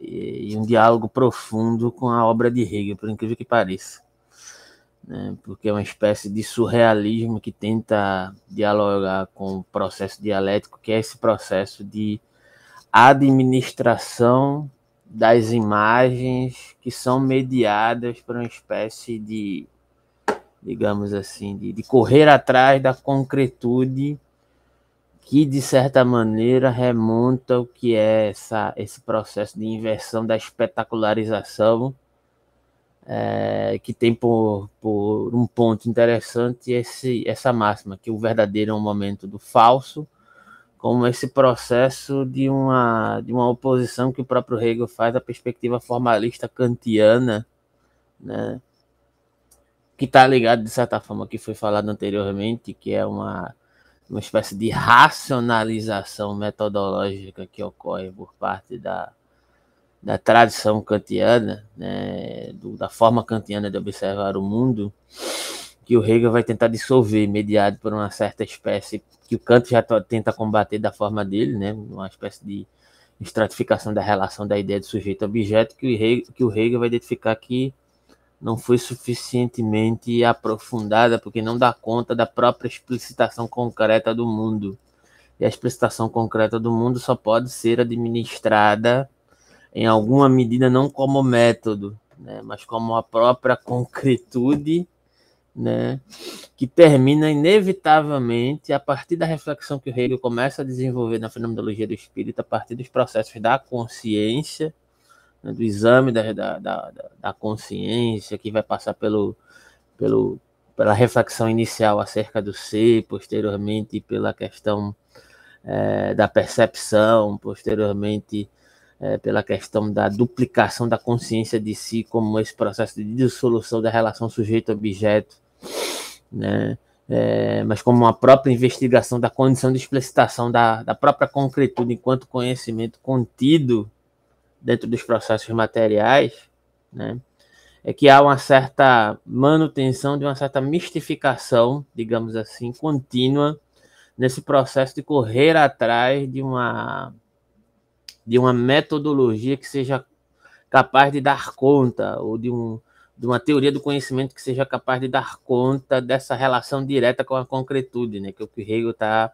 e, e, um diálogo profundo com a obra de Hegel, por incrível que pareça. Né? Porque é uma espécie de surrealismo que tenta dialogar com o processo dialético, que é esse processo de administração das imagens que são mediadas por uma espécie de, digamos assim, de, de correr atrás da concretude que de certa maneira remonta o que é essa, esse processo de inversão da espetacularização, é, que tem por, por, um ponto interessante esse, essa máxima, que o verdadeiro é um momento do falso como esse processo de uma, de uma oposição que o próprio Hegel faz à perspectiva formalista kantiana, né? que está ligado, de certa forma, que foi falado anteriormente, que é uma, uma espécie de racionalização metodológica que ocorre por parte da, da tradição kantiana, né? Do, da forma kantiana de observar o mundo que o Hegel vai tentar dissolver, mediado por uma certa espécie que o Kant já tenta combater da forma dele, né? uma espécie de estratificação da relação da ideia de sujeito-objeto, que, o que o Hegel vai identificar que não foi suficientemente aprofundada, porque não dá conta da própria explicitação concreta do mundo. E a explicitação concreta do mundo só pode ser administrada em alguma medida, não como método, né, mas como a própria concretude né, que termina inevitavelmente a partir da reflexão que o Hegel começa a desenvolver na fenomenologia do espírito, a partir dos processos da consciência, né, do exame da, da, da, da, consciência, que vai passar pelo, pelo, pela reflexão inicial acerca do ser, posteriormente pela questão é, da percepção, posteriormente. É, pela questão da duplicação da consciência de si, como esse processo de dissolução da relação sujeito-objeto, né? É, mas como uma própria investigação da condição de explicitação da, da própria concretude enquanto conhecimento contido dentro dos processos materiais, né? é que há uma certa manutenção de uma certa mistificação, digamos assim, contínua nesse processo de correr atrás de uma de uma metodologia que seja capaz de dar conta ou de um de uma teoria do conhecimento que seja capaz de dar conta dessa relação direta com a concretude, né? Que é o que Hegel está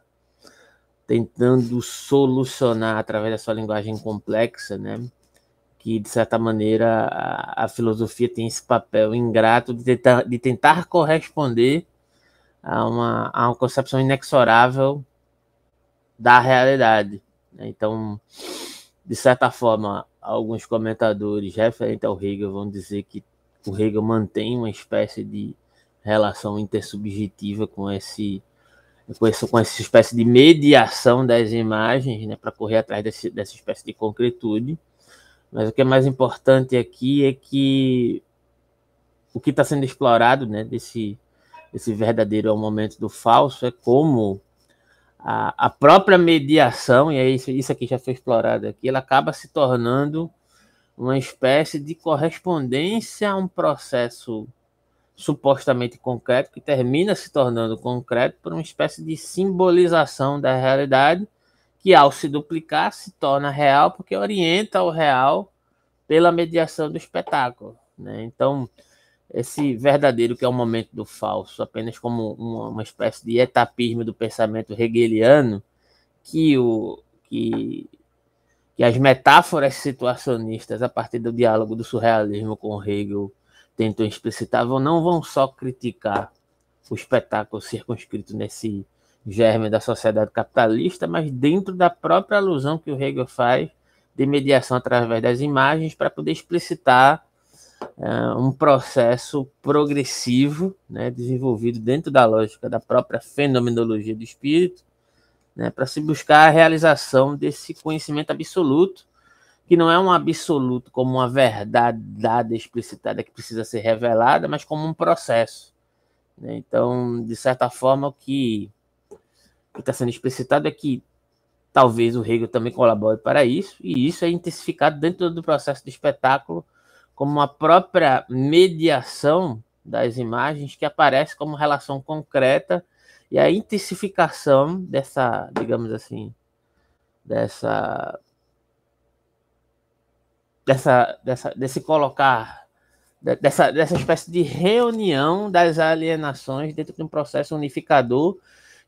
tentando solucionar através da sua linguagem complexa, né? Que de certa maneira a, a filosofia tem esse papel ingrato de tentar, de tentar corresponder a uma, a uma concepção inexorável da realidade. Né? Então, de certa forma, alguns comentadores referentes ao Hegel vão dizer que o Hegel mantém uma espécie de relação intersubjetiva com esse com essa, com essa espécie de mediação das imagens, né, para correr atrás desse, dessa espécie de concretude. Mas o que é mais importante aqui é que o que está sendo explorado, né, desse, desse verdadeiro ao momento do falso, é como a, a própria mediação, e é isso, isso aqui já foi explorado aqui, ela acaba se tornando uma espécie de correspondência a um processo supostamente concreto que termina se tornando concreto por uma espécie de simbolização da realidade que ao se duplicar se torna real porque orienta o real pela mediação do espetáculo. Né? Então, esse verdadeiro que é o momento do falso, apenas como uma, uma espécie de etapismo do pensamento hegeliano, que o que que as metáforas situacionistas, a partir do diálogo do surrealismo com Hegel, tentam explicitar, não vão só criticar o espetáculo circunscrito nesse germe da sociedade capitalista, mas dentro da própria alusão que o Hegel faz de mediação através das imagens para poder explicitar uh, um processo progressivo, né, desenvolvido dentro da lógica da própria fenomenologia do espírito, né, para se buscar a realização desse conhecimento absoluto, que não é um absoluto como uma verdade dada, explicitada, que precisa ser revelada, mas como um processo. Né? Então, de certa forma, o que está sendo explicitado é que talvez o Hegel também colabore para isso, e isso é intensificado dentro do processo do espetáculo como uma própria mediação das imagens que aparece como relação concreta e a intensificação dessa, digamos assim, dessa dessa, dessa desse colocar dessa, dessa espécie de reunião das alienações dentro de um processo unificador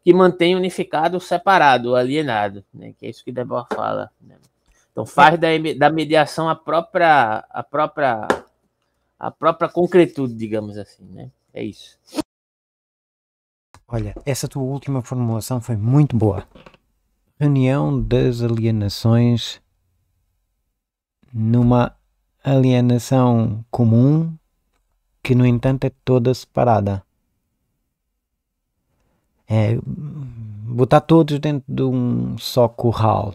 que mantém unificado separado, alienado, né? que é isso que Debora fala. Né? Então faz da, da mediação a própria a própria a própria concretude, digamos assim, né? É isso. Olha, essa tua última formulação foi muito boa. Reunião das alienações numa alienação comum que, no entanto, é toda separada. É botar todos dentro de um só curral.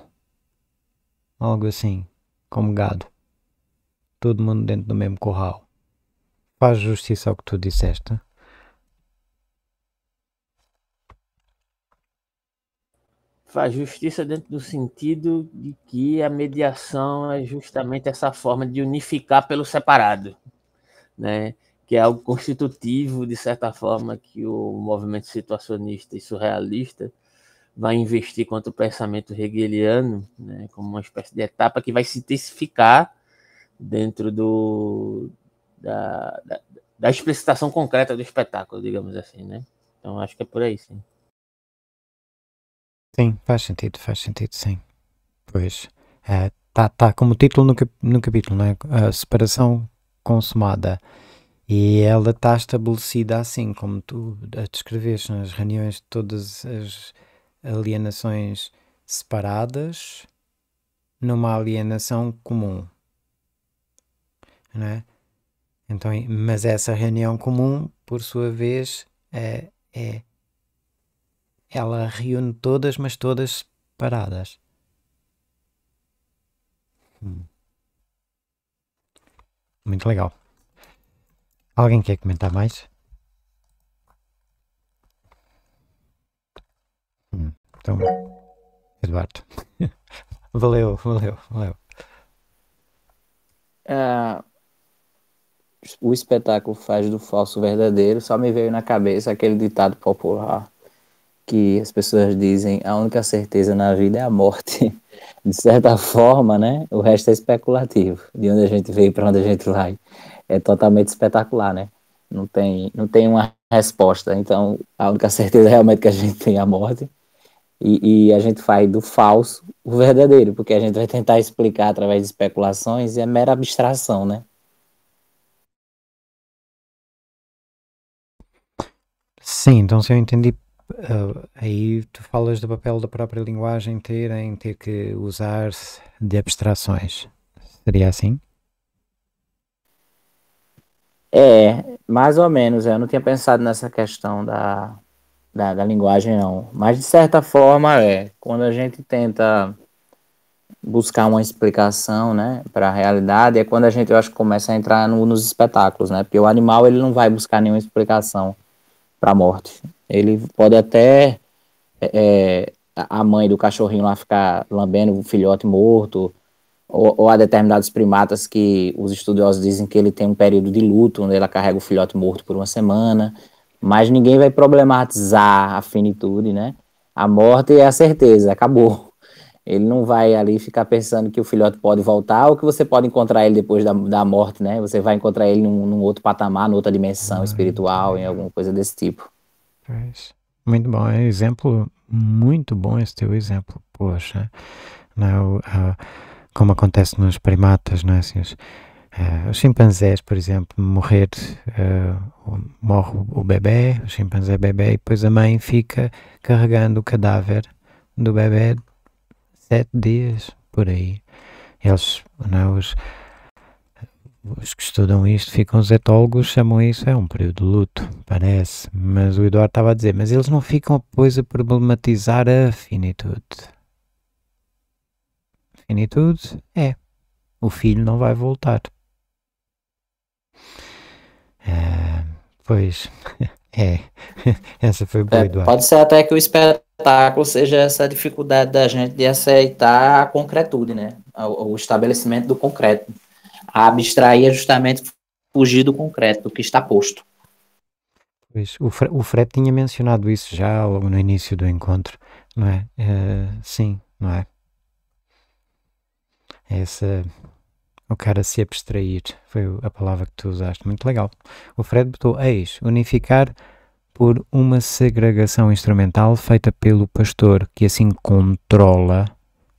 Algo assim, como gado. Todo mundo dentro do mesmo curral. Faz justiça ao que tu disseste. faz justiça dentro do sentido de que a mediação é justamente essa forma de unificar pelo separado, né? que é algo constitutivo, de certa forma, que o movimento situacionista e surrealista vai investir contra o pensamento hegeliano, né? como uma espécie de etapa que vai se intensificar dentro do, da, da, da explicitação concreta do espetáculo, digamos assim. Né? Então, acho que é por aí, sim. Sim, faz sentido, faz sentido, sim. Pois. Está é, tá tá como título no, cap, no capítulo, não é? A separação consumada. E ela está estabelecida assim, como tu a descreveste, nas é? reuniões de todas as alienações separadas numa alienação comum. Não é? Então, mas essa reunião comum, por sua vez, é, é ela reúne todas, mas todas paradas. Hum. Muito legal. Alguém quer comentar mais? Hum. Então, Eduardo. [LAUGHS] valeu, valeu, valeu. Uh, o espetáculo faz do falso verdadeiro. Só me veio na cabeça aquele ditado popular que as pessoas dizem a única certeza na vida é a morte. [LAUGHS] De certa forma, né? O resto é especulativo. De onde a gente veio para onde a gente vai é totalmente espetacular, né? Não tem, não tem uma resposta. Então, a única certeza é realmente que a gente tem é a morte. E, e a gente faz do falso o verdadeiro, porque a gente vai tentar explicar através de especulações e é mera abstração, né? Sim, então se eu entendi Uh, aí tu falas do papel da própria linguagem ter em ter que usar-se de abstrações. Seria assim? É, mais ou menos. É. Eu não tinha pensado nessa questão da, da, da linguagem, não. Mas de certa forma é. Quando a gente tenta buscar uma explicação, né, para a realidade, é quando a gente, eu acho, começa a entrar no, nos espetáculos, né? Porque o animal ele não vai buscar nenhuma explicação para a morte. Ele pode até é, é a mãe do cachorrinho lá ficar lambendo o filhote morto, ou, ou, há determinados primatas que os estudiosos dizem que ele tem um período de luto, onde ela carrega o filhote morto por uma semana, mas ninguém vai problematizar a finitude, né? A morte é a certeza, acabou. Ele não vai ali ficar pensando que o filhote pode voltar ou que você pode encontrar ele depois da, da morte, né? Você vai encontrar ele num, num outro patamar, numa outra dimensão ah, espiritual, em alguma coisa desse tipo. É muito bom, é um exemplo, muito bom esse teu exemplo, poxa. Não, é é como acontece nos primatas, não é? Assim, os, os, chimpanzés, por exemplo, morrer, morre o bebê, o chimpanzé bebê, e depois a mãe fica carregando o cadáver do bebê sete dias por aí. Eles, não, os, os que estudam isto ficam, os etólogos chamam isso, é um período de luto, parece. Mas o Eduardo estava a dizer, mas eles não ficam depois a problematizar a finitude. Finitude é. O filho não vai voltar. Ah, pois, [LAUGHS] é. Essa foi boa, é, Eduardo. É, pode ser até que o espetáculo seja essa dificuldade da gente de aceitar a concretude, né? o, o estabelecimento do concreto. A abstrair é justamente fugir do concreto, do que está posto. O, o Fred tinha mencionado isso já logo no início do encontro, não é? Eh, sim, não é? Essa. O cara se abstrair foi a palavra que tu usaste. Muito legal. O Fred botou eis, unificar por uma segregação instrumental feita pelo pastor, que assim controla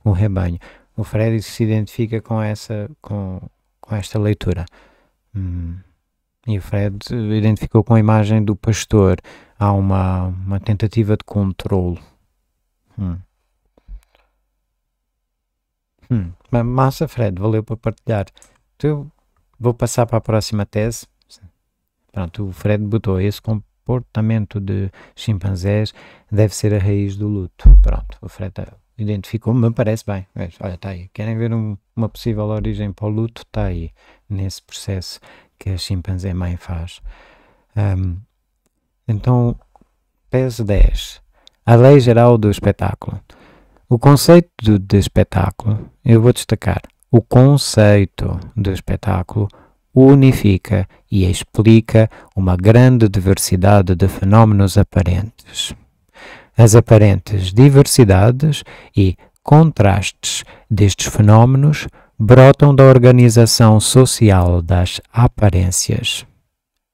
o rebanho. O Fred se identifica com essa, com, com esta leitura. Hum. E o Fred identificou com a imagem do pastor. Há uma, uma tentativa de controle. Hum. Hum. Massa, Fred, valeu por partilhar. Eu vou passar para a próxima tese. Pronto, o Fred botou esse comportamento de chimpanzés deve ser a raiz do luto. Pronto, o Fred tá identificou-me, me parece bem. olha, está aí. Querem ver um, uma possível origem para o luto? Está aí, nesse processo que a chimpanzé mãe faz. Um, então, PES 10. A Lei Geral do Espetáculo. O conceito de, de espetáculo, eu vou destacar, o conceito do espetáculo unifica e explica uma grande diversidade de fenómenos aparentes as aparentes diversidades e contrastes destes fenómenos brotam da organização social das aparências.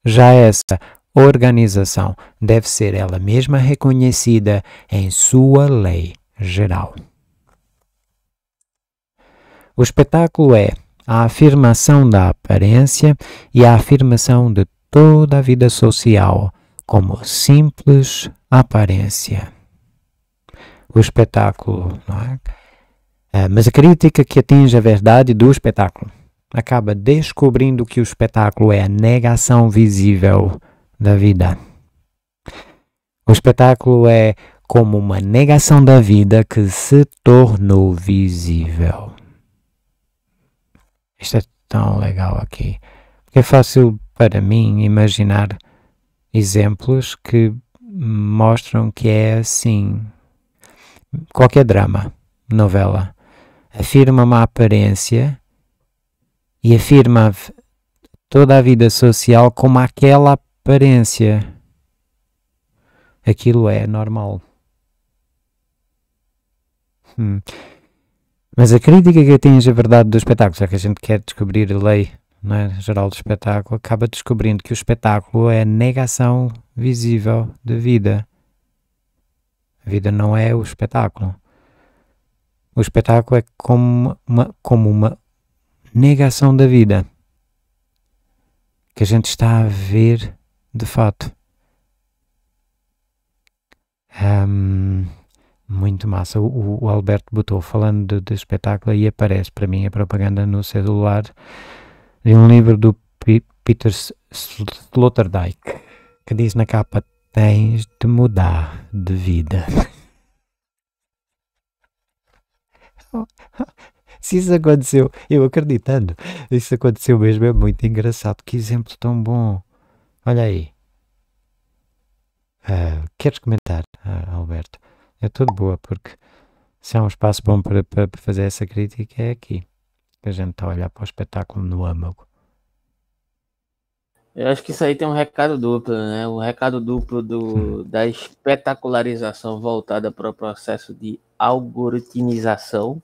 Já essa organização deve ser ela mesma reconhecida em sua lei geral. O espetáculo é a afirmação da aparência e a afirmação de toda a vida social como simples aparência o espetáculo, não é? Eh, mas a crítica que atinge a verdade do espetáculo acaba descobrindo que o espetáculo é a negação visível da vida. O espetáculo é como uma negação da vida que se tornou visível. Isto é tão legal aqui. é fácil para mim imaginar exemplos que mostram que é assim qualquer drama, novela, afirma uma aparência e afirma toda a vida social como aquela aparência. Aquilo é normal. Hum. Mas a crítica que atinge a verdade do espetáculo, já que a gente quer descobrir a lei é? geral do espetáculo, acaba descobrindo que o espetáculo é a negação visível da vida. A vida não é o espetáculo. O espetáculo é como uma, como uma negação da vida que a gente está a ver de fato. Um, muito massa. O, o, Alberto botou falando de, de espetáculo e aparece para mim a propaganda no celular de um livro do P Peter Sloterdijk que diz na capa tens de mudar de vida. Se isso aconteceu, eu acreditando, isso aconteceu mesmo, é muito engraçado. Que exemplo tão bom. Olha aí. Uh, queres comentar, ah, Alberto? É tudo boa, porque se há um espaço bom para, para fazer essa crítica é aqui. A gente está a olhar para o espetáculo no âmago. Eu acho que isso aí tem um recado duplo, né? O recado duplo do, hum. da espetacularização voltada para o processo de algoritmização,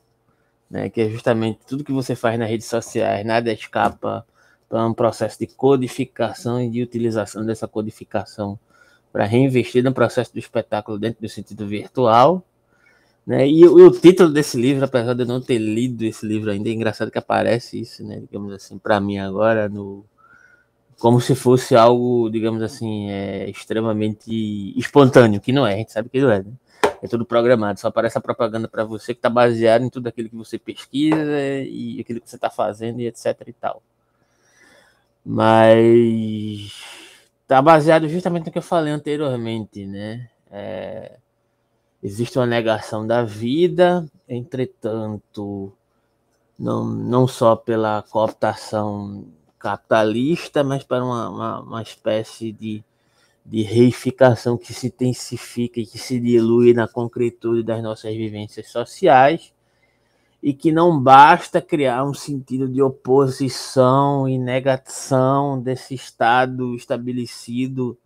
né? Que é justamente tudo que você faz nas redes sociais, nada escapa para então, é um processo de codificação e de utilização dessa codificação para reinvestir no processo do espetáculo dentro do sentido virtual. Né? E, e, o título desse livro, apesar de eu não ter lido esse livro ainda, é engraçado que aparece isso, né? Digamos assim, para mim agora no como se fosse algo, digamos assim, é, extremamente espontâneo, que não é, a gente sabe que não é, né? É tudo programado, só aparece a propaganda para você que está baseado em tudo aquilo que você pesquisa e aquilo que você está fazendo e etc e tal. Mas está baseado justamente no que eu falei anteriormente, né? É, existe uma negação da vida, entretanto, não, não só pela cooptação capitalista, mas para uma, uma, uma espécie de, de reificação que se intensifica e que se dilui na concretude das nossas vivências sociais e que não basta criar um sentido de oposição e negação desse Estado estabelecido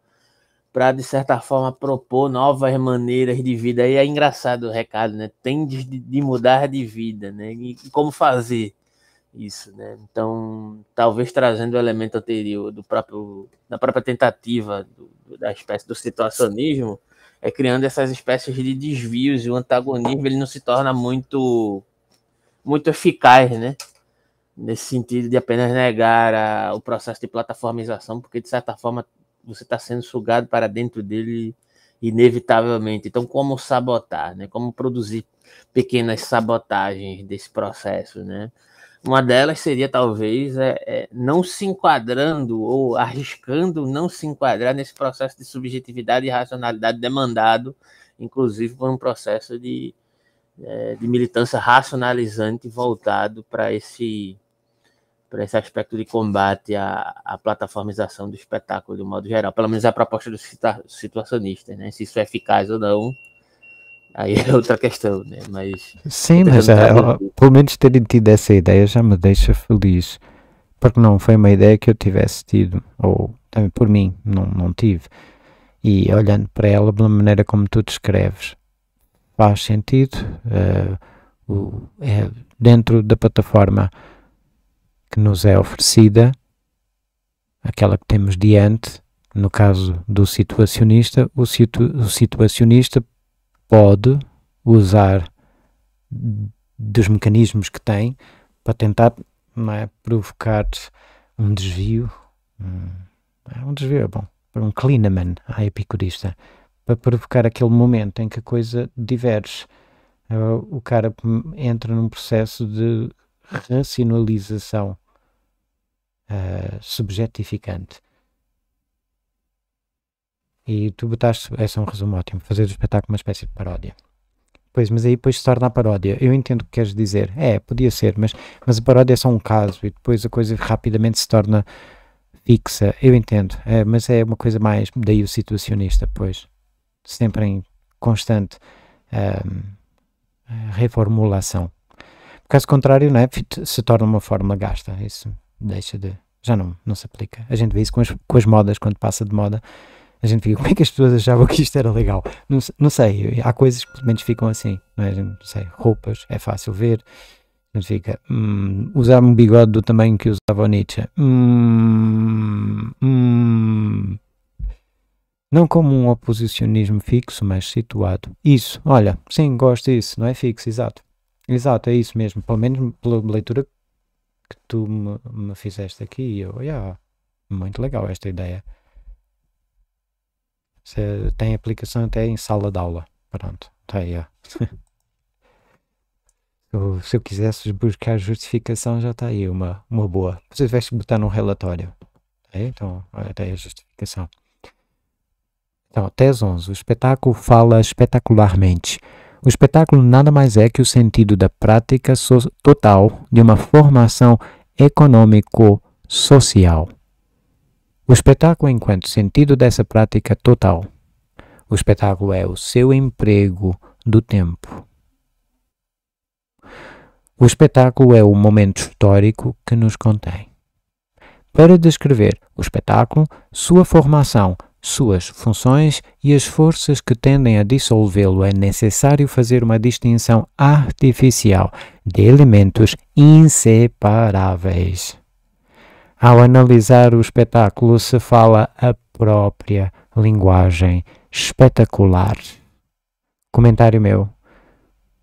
para, de certa forma, propor novas maneiras de vida. E é engraçado o recado, né? Tendes de mudar de vida, né? E como fazer? isso, né? Então, talvez trazendo o elemento anterior do próprio, da própria tentativa do, da espécie do situacionismo, é criando essas espécies de desvios e o antagonismo ele não se torna muito muito eficaz, né? Nesse sentido de apenas negar a, o processo de plataformização, porque de certa forma você está sendo sugado para dentro dele inevitavelmente. Então, como sabotar, né? Como produzir pequenas sabotagens desse processo, né? Uma delas seria talvez é, é, não se enquadrando ou arriscando não se enquadrar nesse processo de subjetividade e racionalidade demandado, inclusive por um processo de, é, de militância racionalizante voltado para esse para esse aspecto de combate à, à, plataformização do espetáculo de um modo geral, pelo menos é a proposta dos situacionistas, né? se isso é eficaz ou não, Aí é outra questão, né? Mas. Sim, mas é pelo menos terem tido essa ideia já me deixa feliz. Porque não foi uma ideia que eu tivesse tido, ou também eh, por mim, não, não tive. E olhando para ela pela maneira como tu descreves, faz sentido. Uh, o, é, dentro da plataforma que nos é oferecida, aquela que temos diante, no caso do situacionista, o, situ, o situacionista pode usar dos mecanismos que tem para tentar é, provocar um desvio. Hum, é um, desvio é bom. Para um Klineman, a epicurista. Para provocar aquele momento em que a coisa diverge. É, o cara entra num processo de racionalização uh, subjetificante. E tu botaste, esse é um resumo ótimo, fazer do espetáculo uma espécie de paródia. Pois, mas aí depois se torna a paródia. Eu entendo o que queres dizer. É, podia ser, mas, mas a paródia é só um caso e depois a coisa rapidamente se torna fixa. Eu entendo, é, mas é uma coisa mais, daí o situacionista, pois. Sempre em constante hum, reformulação. Caso contrário, não é? se torna uma forma gasta. Isso deixa de. Já não, não se aplica. A gente vê isso com as, com as modas, quando passa de moda a gente fica, [LAUGHS] como é que as pessoas achavam que isto era legal? Não, não sei, há coisas que pelo menos ficam assim, não, é? não sei, roupas, é fácil ver, a gente fica, hum, usar um bigode do tamanho que usava o Nietzsche, hum, hum, não como um oposicionismo fixo, mas situado. Isso, olha, sim, gosto disso, não é fixo, exato. Exato, é isso mesmo, pelo menos pela leitura que tu me, me fizeste aqui, eu, yeah, muito legal esta ideia tem aplicação até em sala de aula. Pronto, está aí. [LAUGHS] se eu quisesse buscar justificação, já está aí uma, uma boa. tivesse que botar num relatório. Tá então, está aí a justificação. Então, tese 11. O espetáculo fala espetacularmente. O espetáculo nada mais é que o sentido da prática so total de uma formação econômico-social. O espetáculo é enquanto sentido dessa prática total. O espetáculo é o seu emprego do tempo. O espetáculo é o momento histórico que nos contém. Para descrever o espetáculo, sua formação, suas funções e as forças que tendem a dissolvê-lo, é necessário fazer uma distinção artificial de elementos inseparáveis ao analisar o espetáculo, se fala a própria linguagem espetacular. Comentário meu.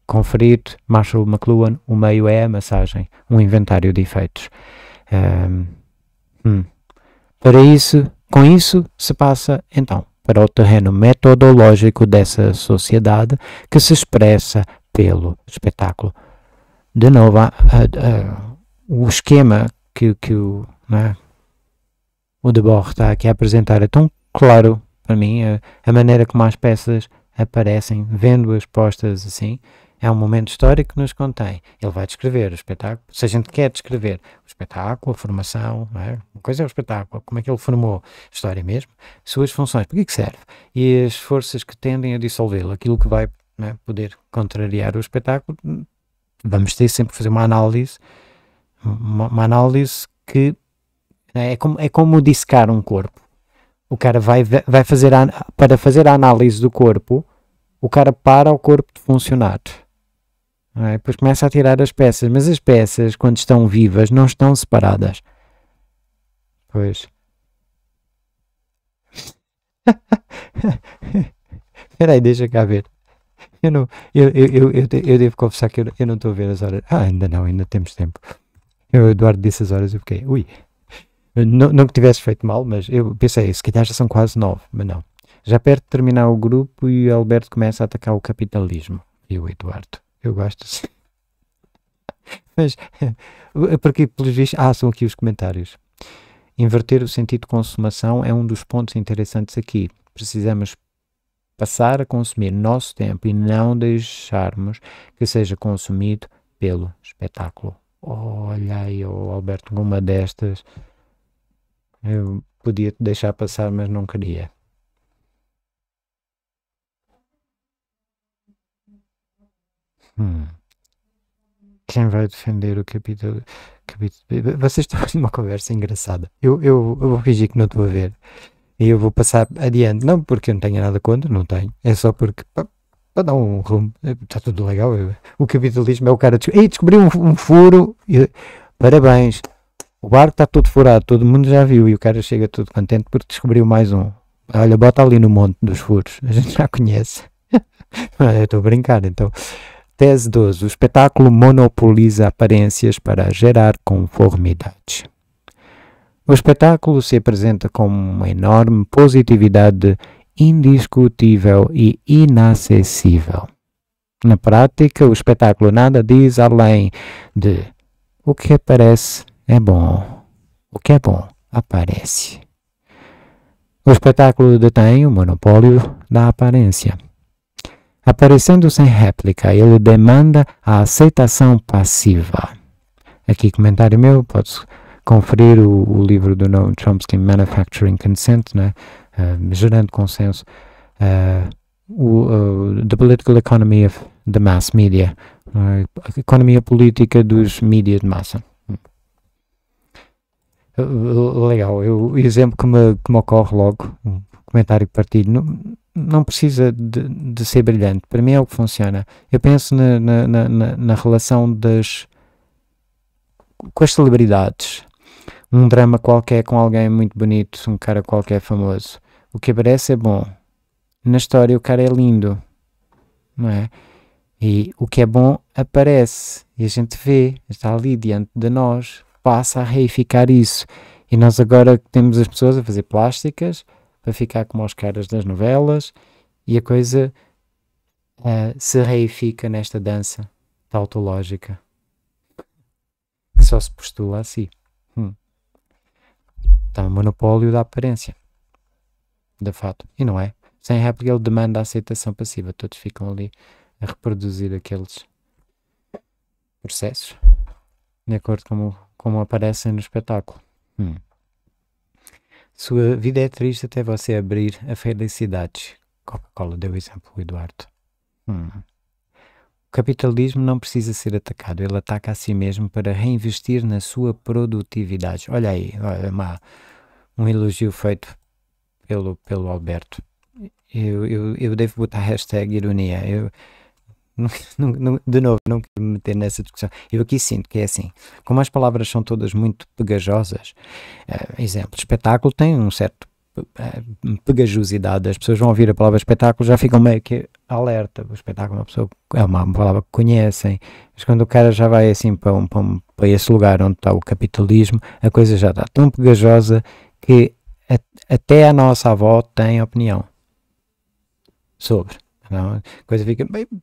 Conferido, Marshall McLuhan, o meio é a massagem, um inventário de efeitos. Um, hum. Para isso, com isso se passa então para o terreno metodológico dessa sociedade que se expressa pelo espetáculo. De novo, a, a, a, o esquema que, que o é? O De Borre está aqui a apresentar. É tão claro para mim a, a maneira como as peças aparecem, vendo-as postas assim. É um momento histórico que nos contém. Ele vai descrever o espetáculo. Se a gente quer descrever o espetáculo, a formação, é? uma coisa é o espetáculo, como é que ele formou a história mesmo, suas funções, para que, é que serve? E as forças que tendem a dissolvê-lo, aquilo que vai é? poder contrariar o espetáculo, vamos ter sempre que fazer uma análise, uma, uma análise que é? é como, é como dissecar um corpo. O cara vai, vai fazer, a, para fazer a análise do corpo, o cara para o corpo de funcionar. É? Depois começa a tirar as peças, mas as peças, quando estão vivas, não estão separadas. Pois. [LAUGHS] Espera aí, deixa cá ver. Eu, não, eu, eu, eu, eu, devo confessar que eu, eu não estou a ver as horas. Ah, ainda não, ainda temos tempo. Eu, Eduardo disse as horas e eu fiquei, ui, eh, não, não que tivesse feito mal, mas eu pensei, se calhar já são quase nove, mas não. Já perto de terminar o grupo e o Alberto começa a atacar o capitalismo. E o Eduardo, eu gosto assim. [LAUGHS] mas, eh, porque pelos vistos, ah, são aqui os comentários. Inverter o sentido de consumação é um dos pontos interessantes aqui. Precisamos passar a consumir nosso tempo e não deixarmos que seja consumido pelo espetáculo. Olha aí, o Alberto, numa destas. Eu podia te deixar passar, mas não queria. Hum. Quem vai defender o capítulo? capítulo... Vocês estão [LAUGHS] numa conversa engraçada. Eu, eu, eu vou fingir que não estou a ver. E eu vou passar adiante. Não porque eu não tenho nada contra, não tenho. É só porque para dar um rumo. É, está tudo legal. O capitalismo é o cara. De... Ei, descobri um, um furo. Parabéns. O barco está todo furado, todo mundo já viu e o cara chega todo contente porque descobriu mais um. Olha, bota ali no monte dos furos, a gente já conhece. [LAUGHS] Eu estou a brincar, então. Tese 12. O espetáculo monopoliza aparências para gerar conformidades. O espetáculo se apresenta como uma enorme positividade indiscutível e inacessível. Na prática, o espetáculo nada diz além de o que aparece é bom. O que é bom aparece. O espetáculo detém o monopólio da aparência. Aparecendo sem réplica, ele demanda a aceitação passiva. Aqui, comentário meu, pode conferir o, o, livro do Noam Chomsky, Manufacturing Consent, né? Uh, gerando consenso, uh, o, uh, The Political Economy of the Mass Media, a economia política dos mídias de massa legal. Eu, o exemplo que me, que me ocorre logo, um comentário que partilho, não, não precisa de, de, ser brilhante. Para mim é o que funciona. Eu penso na, na, na, na relação das com as celebridades. Um drama qualquer com alguém muito bonito, um cara qualquer famoso. O que aparece é bom. Na história o cara é lindo, não é? E o que é bom aparece e a gente vê, está ali diante de nós, passa a reificar isso. E nós agora temos as pessoas a fazer plásticas para ficar como os caras das novelas e a coisa uh, se reifica nesta dança tautológica. Só se postula assim. Hum. Então, monopólio da aparência. De fato. E não é. Sem réplica, ele demanda a aceitação passiva. Todos ficam ali a reproduzir aqueles processos de acordo com o como aparecem no espetáculo. Hum. Sua vida é triste até você abrir a felicidade. Coca-Cola deu exemplo, o Eduardo. Hum. O capitalismo não precisa ser atacado, ele ataca a si mesmo para reinvestir na sua produtividade. Olha aí, olha, uma, um elogio feito pelo, pelo Alberto. Eu, eu, eu devo botar hashtag ironia. Eu, de novo, não quero me meter nessa discussão. Eu aqui sinto que é assim. Como as palavras são todas muito pegajosas, uh, exemplo, espetáculo tem um certo eh, pegajosidade, as pessoas vão ouvir a palavra espetáculo já ficam meio que alerta, o espetáculo é uma, pessoa, é uma palavra que conhecem, mas quando o cara já vai assim para, um, para, um, para esse lugar onde está o capitalismo, a coisa já está tão pegajosa que a, até a nossa avó tem opinião sobre. Não, a coisa fica bem. [LAUGHS]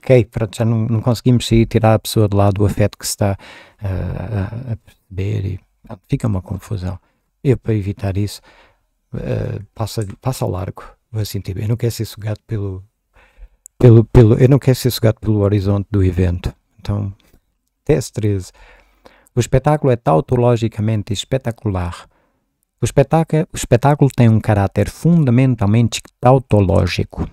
Ok, pronto, já não, não conseguimos sair, tirar a pessoa de lá do afeto que se está uh, a perceber e pronto, fica uma confusão. Eu, para evitar isso, uh, ah, passa, passa ao largo assim, o tipo, incentivo. Eu não quero ser sugado pelo, pelo, pelo. Eu não quero ser sugado pelo horizonte do evento. Então, teste 13. O espetáculo é tautologicamente espetacular. O espetáculo, o espetáculo tem um caráter fundamentalmente tautológico.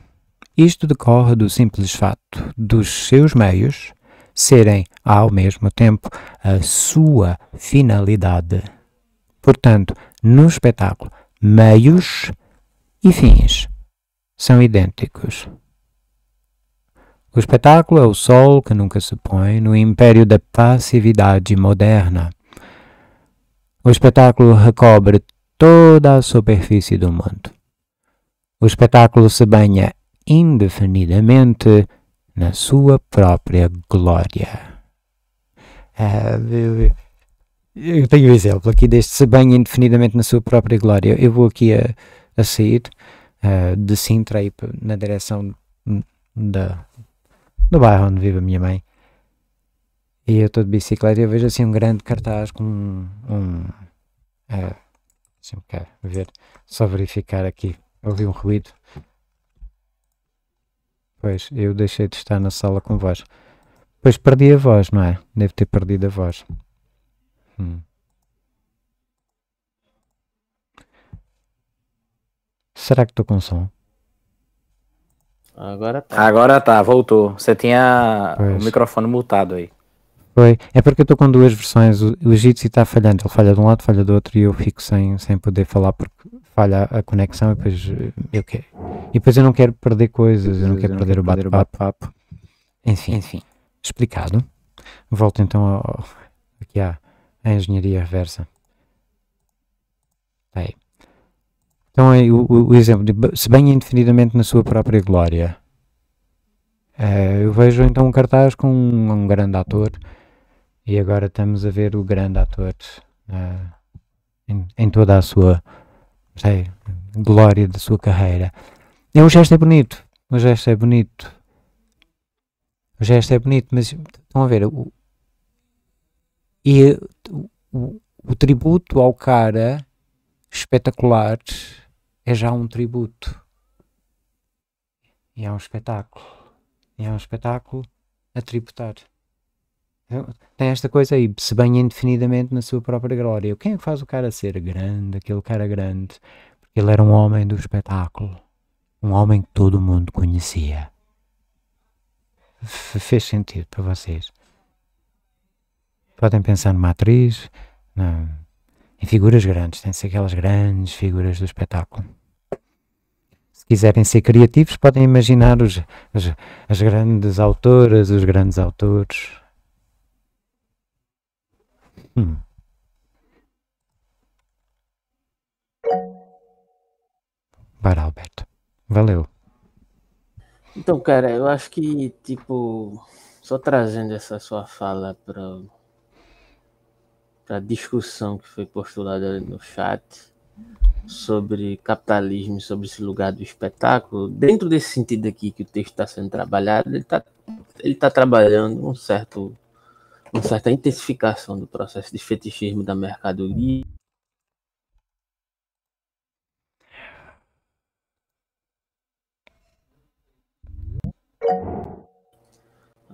Isto decorre do simples fato dos seus meios serem, ao mesmo tempo, a sua finalidade. Portanto, no espetáculo, meios e fins são idênticos. O espetáculo é o sol que nunca se põe no império da passividade moderna. O espetáculo recobre toda a superfície do mundo. O espetáculo se banha indefinidamente na sua própria glória. Uh, eu tenho um exemplo aqui deste banho indefinidamente na sua própria glória. Eu vou aqui a, a sair uh, de Sintra na direção da, do bairro onde vive a minha mãe. E eu estou de bicicleta e eu vejo assim um grande cartaz com um. um uh, eh, deixa ver, só verificar aqui. Ouvi um ruído. Pois, eu deixei de estar na sala com vós. Pois perdi a voz, não é? Devo ter perdido a voz. Hum. Será que estou com som? Agora tá. Agora tá, voltou. Você tinha pois. o microfone multado aí. Foi. É porque eu estou com duas versões. O, Egito Jitsi está falhando. Ele falha de um lado, falha do outro e eu fico sem, sem poder falar porque falha a conexão e depois eh, eu quero. E depois eu não quero perder coisas, eu não quero eu perder não quero o bate-papo. Bate enfim, enfim, explicado. Volto então ao, aqui à, à engenharia reversa. Está aí. Então aí o, o, exemplo de se bem indefinidamente na sua própria glória. Uh, eu vejo então um cartaz com um, um grande ator e agora estamos a ver o grande ator uh, em, em, toda a sua sei, glória da sua carreira. E o gesto é bonito, o gesto é bonito, o gesto é bonito, mas estão a ver, o, e o, o, o tributo ao cara espetacular é já um tributo. E é um espetáculo. E é um espetáculo a tributar. Tem esta coisa aí, se banha indefinidamente na sua própria glória. Quem é que faz o cara ser grande, aquele cara grande? Porque ele era um homem do espetáculo. Um homem que todo mundo conhecia. F fez sentido para vocês. Podem pensar numa atriz, em figuras grandes, tem de ser aquelas grandes figuras do espetáculo. Se quiserem ser criativos, podem imaginar os, os as grandes autoras, os grandes autores. Hum. Vai Alberto. Valeu. Então, cara, eu acho que, tipo, só trazendo essa sua fala para a discussão que foi postulada no chat sobre capitalismo, sobre esse lugar do espetáculo, dentro desse sentido aqui que o texto está sendo trabalhado, ele está ele tá trabalhando um certo uma certa intensificação do processo de fetichismo da mercadoria.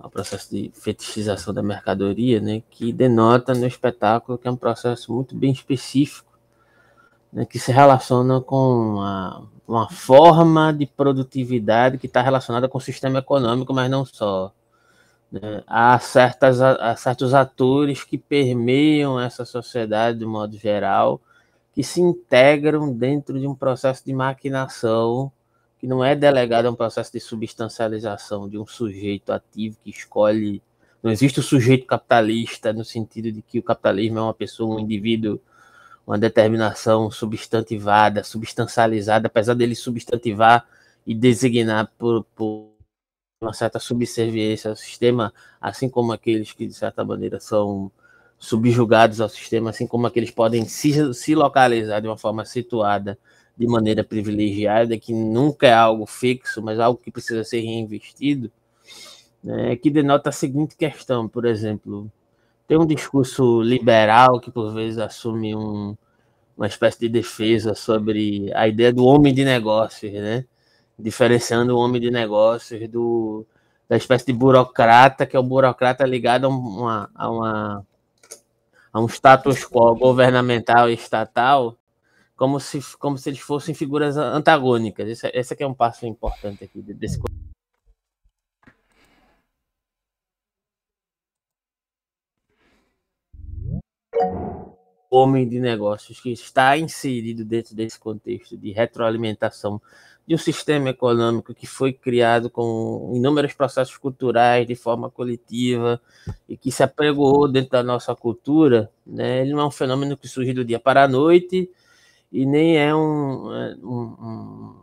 O é processo de fetichização da mercadoria, né, que denota no espetáculo que é um processo muito bem específico, né, que se relaciona com uma uma forma de produtividade que está relacionada com o sistema econômico, mas não só né? Há, certas, há certos atores que permeiam essa sociedade de modo geral, que se integram dentro de um processo de maquinação que não é delegado a um processo de substancialização de um sujeito ativo que escolhe. Não existe o sujeito capitalista no sentido de que o capitalismo é uma pessoa, um indivíduo, uma determinação substantivada, substancializada, apesar dele substantivar e designar por, por uma certa subserviência ao sistema, assim como aqueles que, de certa maneira, são subjugados ao sistema, assim como aqueles podem se, se localizar de uma forma situada, de maneira privilegiada, que nunca é algo fixo, mas algo que precisa ser reinvestido, né, que denota a seguinte questão, por exemplo, tem um discurso liberal que, por vezes, assume um, uma espécie de defesa sobre a ideia do homem de negócios, né? diferenciando o homem de negócios do da espécie de burocrata, que é o burocrata ligado a, uma, a, uma, a um status quo governamental e estatal, como se, como se eles fossem figuras antagônicas. Esse, esse aqui é um passo importante aqui desse homem de negócios que está inserido dentro desse contexto de retroalimentação de um sistema econômico que foi criado com inúmeros processos culturais de forma coletiva e que se apregoou dentro da nossa cultura, né, ele não é um fenômeno que surge do dia para a noite e nem é um, é, um,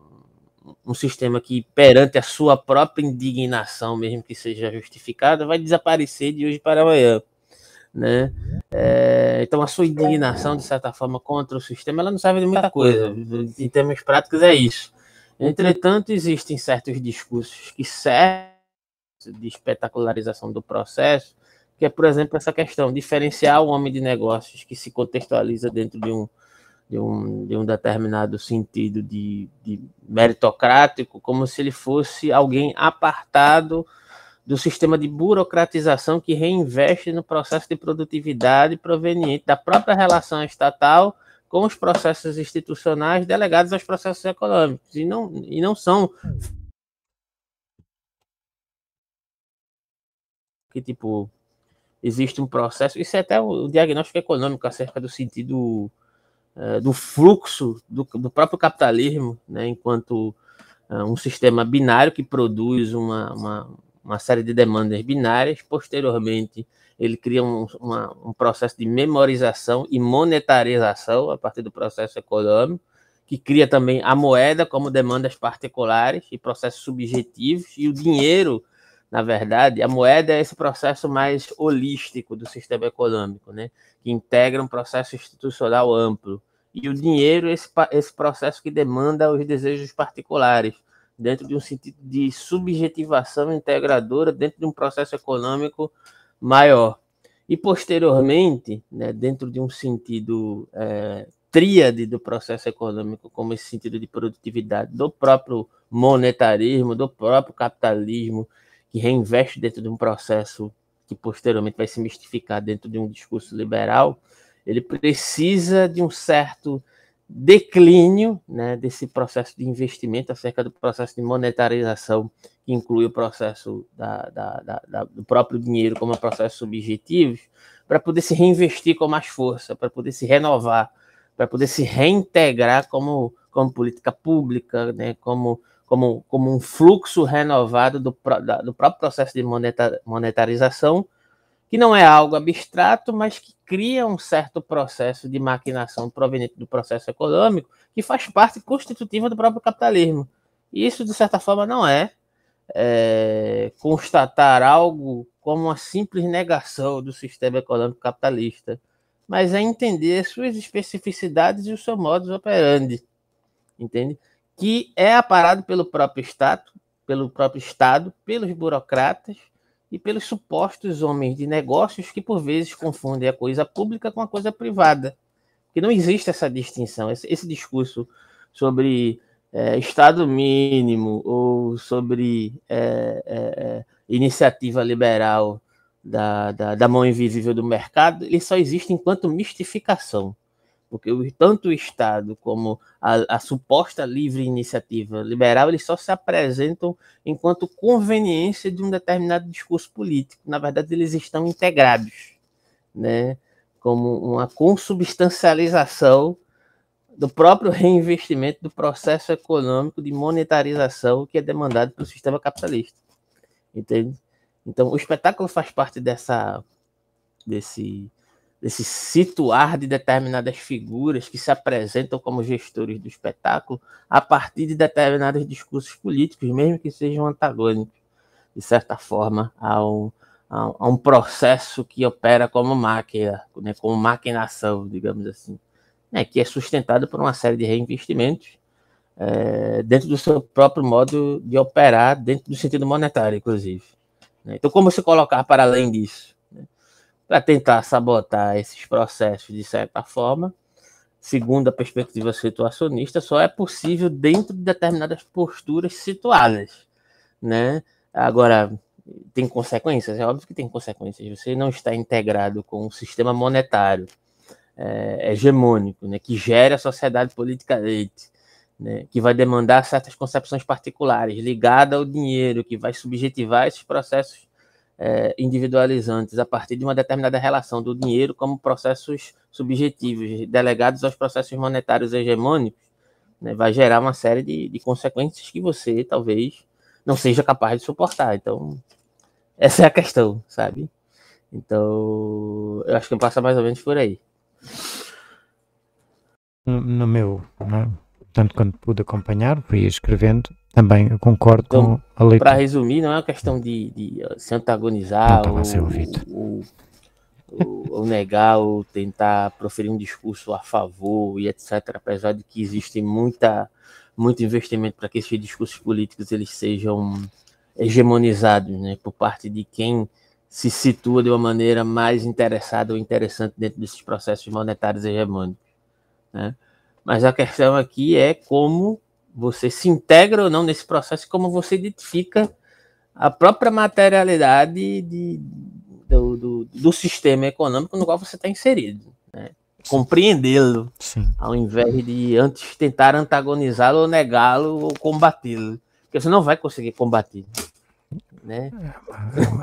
um, um sistema que, perante a sua própria indignação, mesmo que seja justificada, vai desaparecer de hoje para amanhã. Né? É, então a sua indignação de certa forma contra o sistema, ela não serve de muita coisa. Em termos práticos é isso. Entretanto, existem certos discursos que servem de espetacularização do processo, que é, por exemplo, essa questão, diferenciar o homem de negócios que se contextualiza dentro de um, de um, de um determinado sentido de, de meritocrático, como se ele fosse alguém apartado do sistema de burocratização que reinveste no processo de produtividade proveniente da própria relação estatal com os processos institucionais delegados aos processos econômicos, e não, e não são que, tipo, existe um processo, isso é até o diagnóstico econômico acerca do sentido é, do fluxo do, do, próprio capitalismo, né, enquanto é, um sistema binário que produz uma, uma, uma série de demandas binárias, posteriormente ele cria um, uma, um processo de memorização e monetarização a partir do processo econômico, que cria também a moeda como demandas particulares e processos subjetivos, e o dinheiro, na verdade, a moeda é esse processo mais holístico do sistema econômico, né? que integra um processo institucional amplo. E o dinheiro é esse, esse processo que demanda os desejos particulares, dentro de um sentido de subjetivação integradora, dentro de um processo econômico maior. E posteriormente, né, dentro de um sentido é, tríade do processo econômico, como esse sentido de produtividade, do próprio monetarismo, do próprio capitalismo, que reinveste dentro de um processo que posteriormente vai se mistificar dentro de um discurso liberal, ele precisa de um certo declínio né, desse processo de investimento acerca do processo de monetarização que inclui o processo da, da, da, do próprio dinheiro como processos subjetivos, para poder se reinvestir com mais força, para poder se renovar, para poder se reintegrar como, como política pública, né, como, como, como um fluxo renovado do, do próprio processo de monetarização, que não é algo abstrato, mas que cria um certo processo de maquinação proveniente do processo econômico, que faz parte constitutiva do próprio capitalismo. E isso, de certa forma, não é é, constatar algo como uma simples negação do sistema econômico capitalista, mas é entender suas especificidades e o seu de operandi, entende? Que é aparado pelo próprio Estado, pelo próprio Estado, pelos burocratas e pelos supostos homens de negócios que por vezes confundem a coisa pública com a coisa privada. Que não existe essa distinção, esse, esse discurso sobre é, Estado mínimo ou sobre é, é, é, iniciativa liberal da, da, da, mão invisível do mercado, ele só existe enquanto mistificação. Porque tanto o Estado como a, a suposta livre iniciativa liberal, eles só se apresentam enquanto conveniência de um determinado discurso político. Na verdade, eles estão integrados, né? como uma consubstancialização do próprio reinvestimento do processo econômico de monetarização que é demandado pelo sistema capitalista. Entende? Então, o espetáculo faz parte dessa desse desse situar de determinadas figuras que se apresentam como gestores do espetáculo a partir de determinados discursos políticos, mesmo que sejam antagônicos, de certa forma, ao a um processo que opera como máquina, né, como maquinação, digamos assim né, que é sustentado por uma série de reinvestimentos é, dentro do seu próprio modo de operar, dentro do sentido monetário, inclusive. Né. Então, como se colocar para além disso? Né? Para tentar sabotar esses processos de certa forma, segundo a perspectiva situacionista, só é possível dentro de determinadas posturas situadas. Né? Agora, tem consequências? É óbvio que tem consequências. Você não está integrado com o sistema monetário é, é, hegemônico, né, que gera a sociedade politicamente, né, que vai demandar certas concepções particulares ligadas ao dinheiro, que vai subjetivar esses processos é, individualizantes a partir de uma determinada relação do dinheiro como processos subjetivos delegados aos processos monetários hegemônicos, né, vai gerar uma série de, de consequências que você talvez não seja capaz de suportar. Então, essa é a questão, sabe? Então, eu acho que passa mais ou menos por aí. No, meu, né? tanto quanto pude acompanhar, fui escrevendo, também concordo então, com a leitura. Para resumir, não é uma questão de, de eh, se antagonizar tá é ou, ou, ou, ou, negar ou tentar proferir um discurso a favor e etc. Apesar de que existe muita, muito investimento para que esses discursos políticos eles sejam hegemonizados né, por parte de quem se situa de uma maneira mais interessada ou interessante dentro desses processos monetários hegemônicos. Né? Mas a questão aqui é como você se integra ou não nesse processo, como você identifica a própria materialidade de, do, do, do, sistema econômico no qual você está inserido. Né? Compreendê-lo, ao invés de antes tentar antagonizá-lo, negá-lo ou combatê-lo. Porque você não vai conseguir combater né?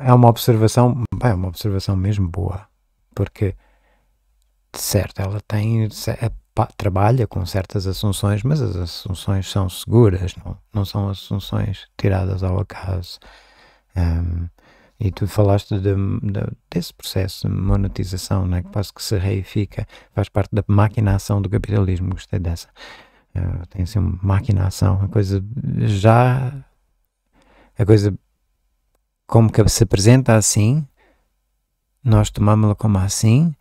É, é uma observação, é uma observação mesmo boa, porque certo, ela tem é, trabalha com certas assunções, mas as assunções são seguras, não, não são assunções tiradas ao acaso. Um, e tu falaste de, de, desse processo de monetização, né, que quase que se reifica, faz parte da maquinação do capitalismo, gostei dessa. Uh, tem assim uma maquinação, a coisa já. a coisa como que se apresenta assim, nós tomámos la como assim,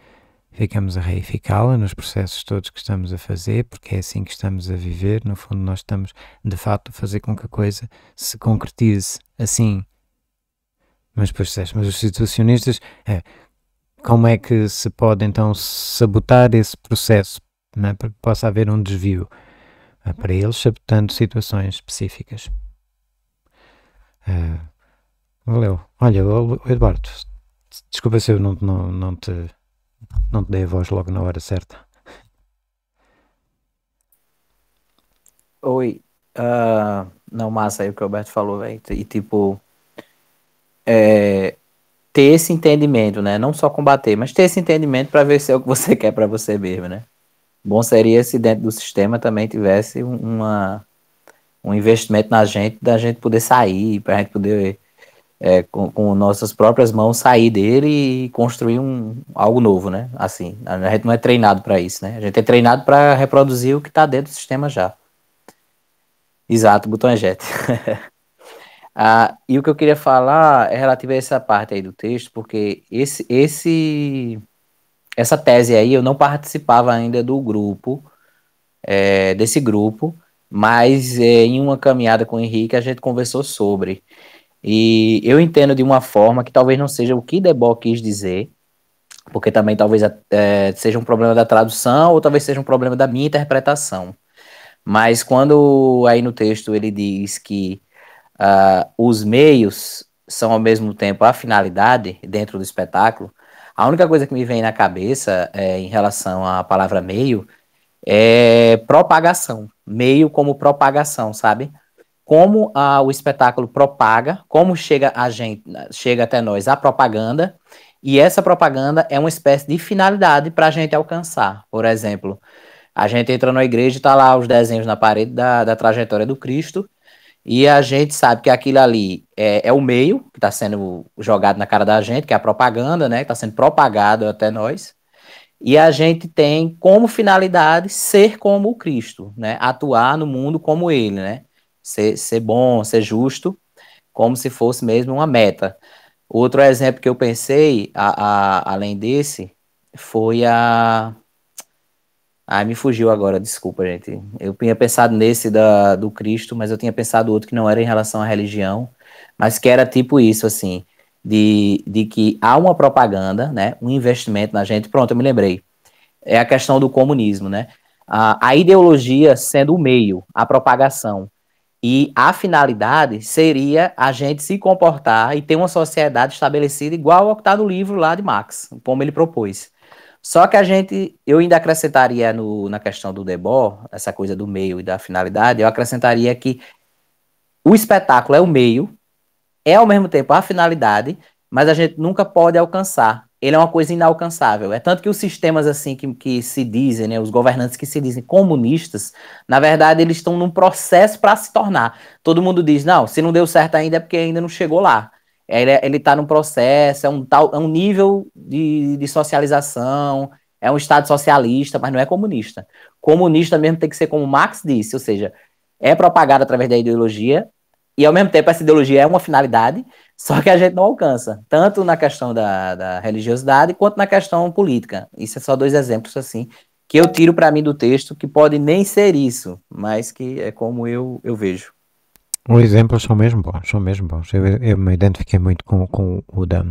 ficamos a reificá-la nos processos todos que estamos a fazer, porque é assim que estamos a viver. No fundo, nós estamos de fato a fazer com que a coisa se concretize assim. Mas depois mas os situacionistas, é, como é que se pode então sabotar esse processo é? para que possa haver um desvio? É, para eles, sabotando situações específicas. Uh, Valeu. Olha, Eduardo, desculpa se eu não, não, não, te, não te dei a voz logo na hora certa. Oi. Uh, não, massa aí o que o Alberto falou, velho. E tipo. É, ter esse entendimento, né? Não só combater, mas ter esse entendimento para ver se é o que você [LAUGHS] quer para você mesmo, né? Bom seria se dentro do sistema também tivesse uma, um investimento na gente, da gente poder sair, para a gente poder é, com, com, nossas próprias mãos sair dele e construir um, algo novo, né? Assim, a gente não é treinado para isso, né? A gente é treinado para reproduzir o que está dentro do sistema já. Exato, botão eject. [LAUGHS] ah, e o que eu queria falar é relativo a essa parte aí do texto, porque esse, esse, essa tese aí eu não participava ainda do grupo, é, desse grupo, mas é, em uma caminhada com o Henrique a gente conversou sobre. E eu entendo de uma forma que talvez não seja o que Debo quis dizer, porque também talvez é, seja um problema da tradução ou talvez seja um problema da minha interpretação. Mas quando aí no texto ele diz que uh, os meios são ao mesmo tempo a finalidade dentro do espetáculo, a única coisa que me vem na cabeça é, em relação à palavra meio é propagação. Meio como propagação, sabe? como ah, o espetáculo propaga, como chega a gente, chega até nós a propaganda, e essa propaganda é uma espécie de finalidade para a gente alcançar. Por exemplo, a gente entra na igreja e está lá os desenhos na parede da, da trajetória do Cristo, e a gente sabe que aquilo ali é, é o meio que está sendo jogado na cara da gente, que é a propaganda, né? Que está sendo propagado até nós. E a gente tem como finalidade ser como o Cristo, né? Atuar no mundo como ele, né? ser, ser bom, ser justo, como se fosse mesmo uma meta. Outro exemplo que eu pensei, a, a, além desse, foi a. Ai, me fugiu agora, desculpa, gente. Eu tinha pensado nesse da, do Cristo, mas eu tinha pensado outro que não era em relação à religião, mas que era tipo isso, assim, de, de que há uma propaganda, né, um investimento na gente. Pronto, eu me lembrei. É a questão do comunismo, né? A, a ideologia sendo o meio, a propagação. E a finalidade seria a gente se comportar e ter uma sociedade estabelecida igual ao que está no livro lá de Marx, como ele propôs. Só que a gente, eu ainda acrescentaria no, na questão do Debord, essa coisa do meio e da finalidade, eu acrescentaria que o espetáculo é o meio, é ao mesmo tempo a finalidade, mas a gente nunca pode alcançar ele é uma coisa inalcançável. É tanto que os sistemas assim que, que se dizem, né, os governantes que se dizem comunistas, na verdade eles estão num processo para se tornar. Todo mundo diz, não, se não deu certo ainda é porque ainda não chegou lá. É, ele é, está num processo, é um, tal, é um nível de, de socialização, é um Estado socialista, mas não é comunista. Comunista mesmo tem que ser como Marx disse, ou seja, é propagado através da ideologia, e ao mesmo tempo essa ideologia é uma finalidade, só que a gente não alcança, tanto na questão da, da religiosidade quanto na questão política. Isso é só dois exemplos assim que eu tiro para mim do texto, que pode nem ser isso, mas que é como eu, eu vejo. Os exemplos são mesmo bons, são mesmo bons. Eu, eu me identifiquei muito com, com o da,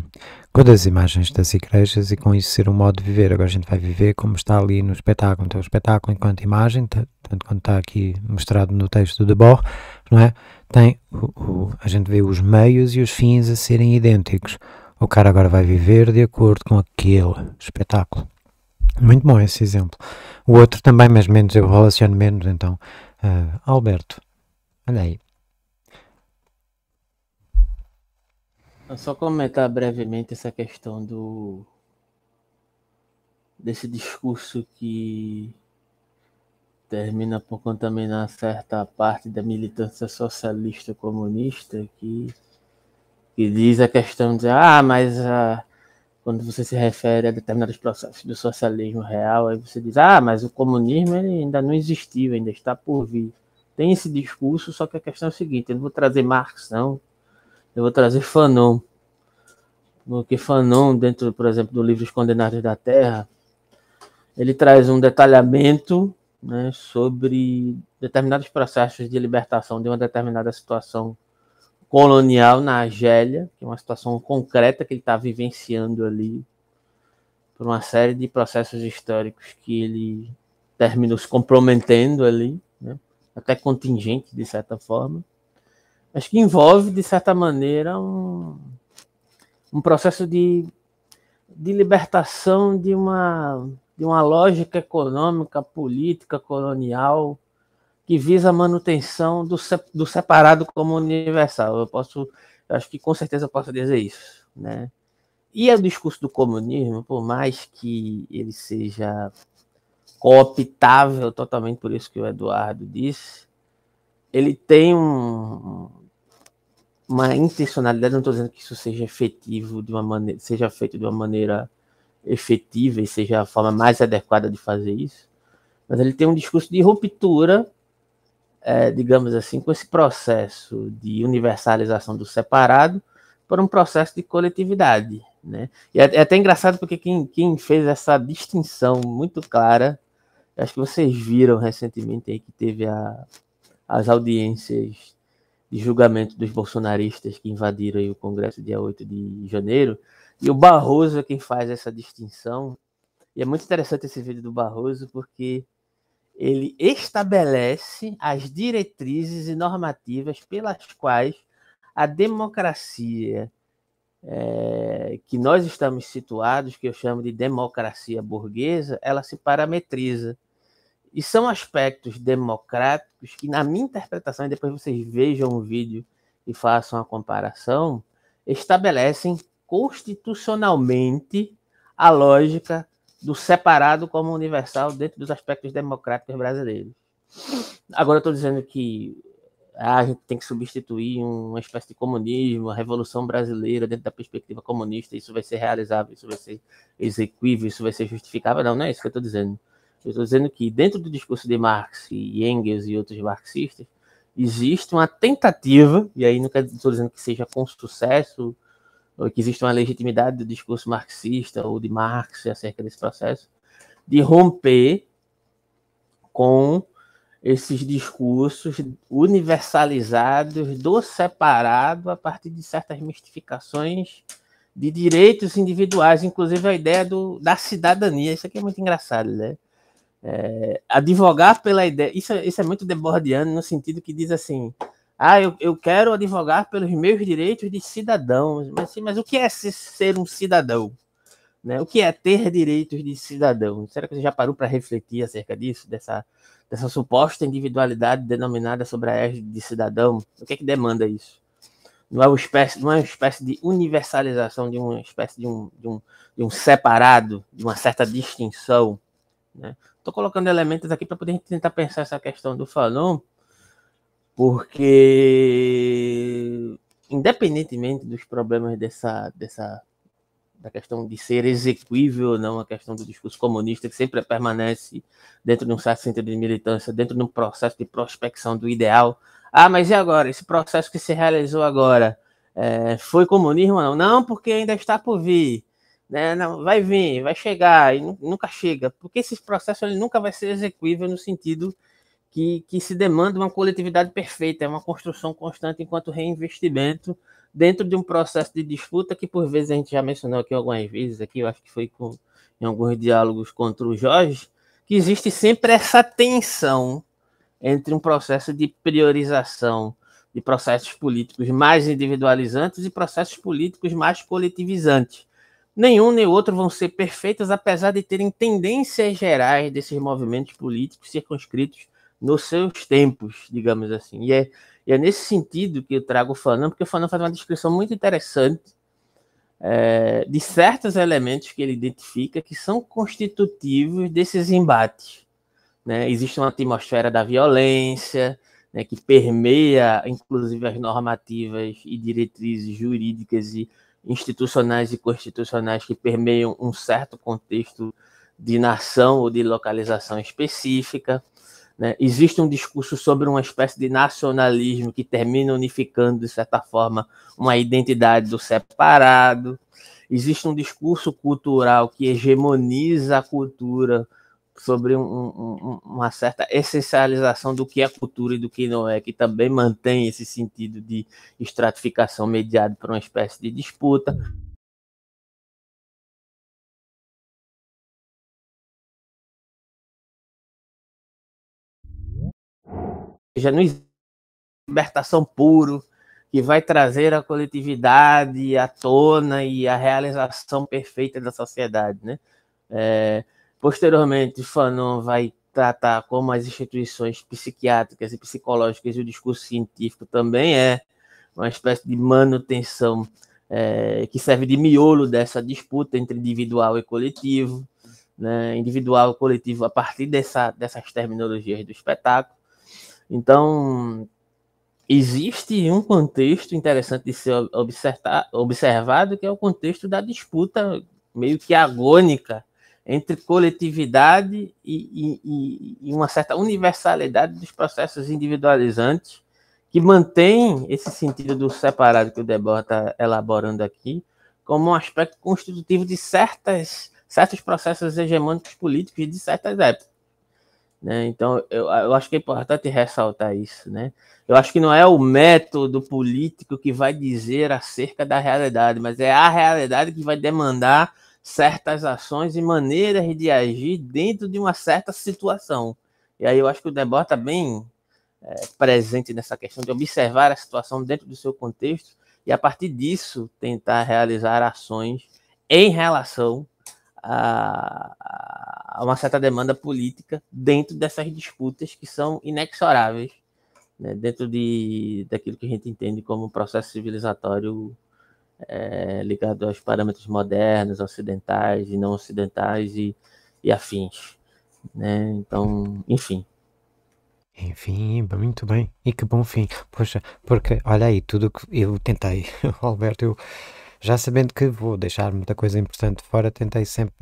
com as imagens das igrejas e com isso ser um modo de viver. Agora a gente vai viver como está ali no espetáculo. Então o espetáculo enquanto imagem, tanto quanto está aqui mostrado no texto do Bohr, não é? tem o, o, a gente vê os meios e os fins a serem idênticos. O cara agora vai viver de acordo com aquele espetáculo. Muito bom esse exemplo. O outro também, mas menos, eu relaciono menos, então. Uh, Alberto, olha aí. Só comentar brevemente essa questão do desse discurso que termina por contaminar certa parte da militância socialista comunista que, que diz a questão de ah, mas ah, quando você se refere a determinados processos do socialismo real, aí você diz ah, mas o comunismo ainda não existiu, ainda está por vir. Tem esse discurso, só que a questão é a seguinte: eu não vou trazer Marx, não, eu vou trazer Fanon. Porque Fanon, dentro, por exemplo, do livro Os Condenados da Terra, ele traz um detalhamento né, sobre determinados processos de libertação de uma determinada situação colonial na Argélia, que é uma situação concreta que ele está vivenciando ali, por uma série de processos históricos que ele terminou se comprometendo ali, né, até contingente, de certa forma, mas que envolve, de certa maneira, um, um processo de, de libertação de uma de uma lógica econômica, política, colonial, que visa a manutenção do, do separado como universal. Eu posso, eu acho que com certeza posso dizer isso, né? E o discurso do comunismo, por mais que ele seja cooptável totalmente por isso que o Eduardo disse, ele tem um, uma intencionalidade, não estou dizendo que isso seja efetivo de uma maneira, seja feito de uma maneira efetiva e seja a forma mais adequada de fazer isso, mas ele tem um discurso de ruptura, é, digamos assim, com esse processo de universalização do separado por um processo de coletividade. Né? E é, é até engraçado porque quem, quem fez essa distinção muito clara, acho que vocês viram recentemente aí que teve a, as audiências de julgamento dos bolsonaristas que invadiram o Congresso dia 8 de janeiro, e o Barroso é quem faz essa distinção. E é muito interessante esse vídeo do Barroso, porque ele estabelece as diretrizes e normativas pelas quais a democracia é, que nós estamos situados, que eu chamo de democracia burguesa, ela se parametriza. E são aspectos democráticos que, na minha interpretação, e depois vocês vejam o vídeo e façam a comparação, estabelecem constitucionalmente a lógica do separado como universal dentro dos aspectos democráticos brasileiros. Agora eu estou dizendo que ah, a gente tem que substituir uma espécie de comunismo, a revolução brasileira dentro da perspectiva comunista, isso vai ser realizável, isso vai ser exequível, isso vai ser justificável. Não, não é isso que eu estou dizendo. Eu estou dizendo que dentro do discurso de Marx e Engels e outros marxistas, existe uma tentativa, e aí não estou dizendo que seja com sucesso que existe uma legitimidade do discurso marxista ou de Marx acerca desse processo, de romper com esses discursos universalizados do separado a partir de certas mistificações de direitos individuais, inclusive a ideia do, da cidadania. Isso aqui é muito engraçado, né? É, advogar pela ideia. Isso, é, isso é muito debordiano no sentido que diz assim: ah, eu, eu quero advogar pelos meus direitos de cidadão. Mas, mas o que é ser um cidadão? Né? O que é ter direitos de cidadão? Será que você já parou para refletir acerca disso, dessa, dessa suposta individualidade denominada sobre a égide de cidadão? O que é que demanda isso? Não é uma espécie, não é uma espécie de universalização de uma espécie de um, de um, de um separado, de uma certa distinção? Estou né? colocando elementos aqui para poder tentar pensar essa questão do Fanon porque independentemente dos problemas dessa, dessa da questão de ser execuível ou não, a questão do discurso comunista que sempre permanece dentro de um certo centro de militância, dentro de um processo de prospecção do ideal. Ah, mas e agora? Esse processo que se realizou agora é, foi comunismo ou não? Não, porque ainda está por vir. Né? Não, vai vir, vai chegar, e nunca chega, porque esse processo ele nunca vai ser execuível no sentido que, que se demanda uma coletividade perfeita, é uma construção constante enquanto reinvestimento dentro de um processo de disputa que por vezes a gente já mencionou aqui algumas vezes aqui, eu acho que foi com, em alguns diálogos contra o Jorge, que existe sempre essa tensão entre um processo de priorização de processos políticos mais individualizantes e processos políticos mais coletivizantes. Nenhum nem outro vão ser perfeitos, apesar de terem tendências gerais desses movimentos políticos circunscritos nos seus tempos, digamos assim. E é, e é nesse sentido que eu trago o Fanon, porque o Fanon faz uma descrição muito interessante é, de certos elementos que ele identifica que são constitutivos desses embates. Né? Existe uma atmosfera da violência, né, que permeia, inclusive, as normativas e diretrizes jurídicas e institucionais e constitucionais que permeiam um certo contexto de nação ou de localização específica. Né? Existe um discurso sobre uma espécie de nacionalismo que termina unificando, de certa forma, uma identidade do separado. Existe um discurso cultural que hegemoniza a cultura sobre um, um, uma certa essencialização do que é cultura e do que não é, que também mantém esse sentido de estratificação mediado por uma espécie de disputa. seja, não existe libertação puro que vai trazer a coletividade à tona e a realização perfeita da sociedade, né? É, posteriormente, Fanon vai tratar como as instituições psiquiátricas e psicológicas e o discurso científico também é uma espécie de manutenção é, que serve de miolo dessa disputa entre individual e coletivo, né? individual e coletivo a partir dessa, dessas terminologias do espetáculo. Então, existe um contexto interessante de ser observado, que é o contexto da disputa meio que agônica entre coletividade e, e, e uma certa universalidade dos processos individualizantes, que mantém esse sentido do separado que o Debord está elaborando aqui, como um aspecto constitutivo de certas, certos processos hegemônicos políticos de certas épocas. Né? Então, eu, eu acho que é importante ressaltar isso. Né? Eu acho que não é o método político que vai dizer acerca da realidade, mas é a realidade que vai demandar certas ações e maneiras de agir dentro de uma certa situação. E aí eu acho que o debate está bem é, presente nessa questão de observar a situação dentro do seu contexto e, a partir disso, tentar realizar ações em relação a, uma certa demanda política dentro dessas disputas que são inexoráveis né, dentro de, daquilo que a gente entende como um processo civilizatório é, ligado aos parâmetros modernos, ocidentais e não ocidentais e, e afins. Né? Então, enfim. Enfim, muito bem. E que bom fim. Poxa, porque olha aí, tudo que eu tentei, [LAUGHS] Alberto, eu já sabendo que vou deixar muita coisa importante fora, tentei sempre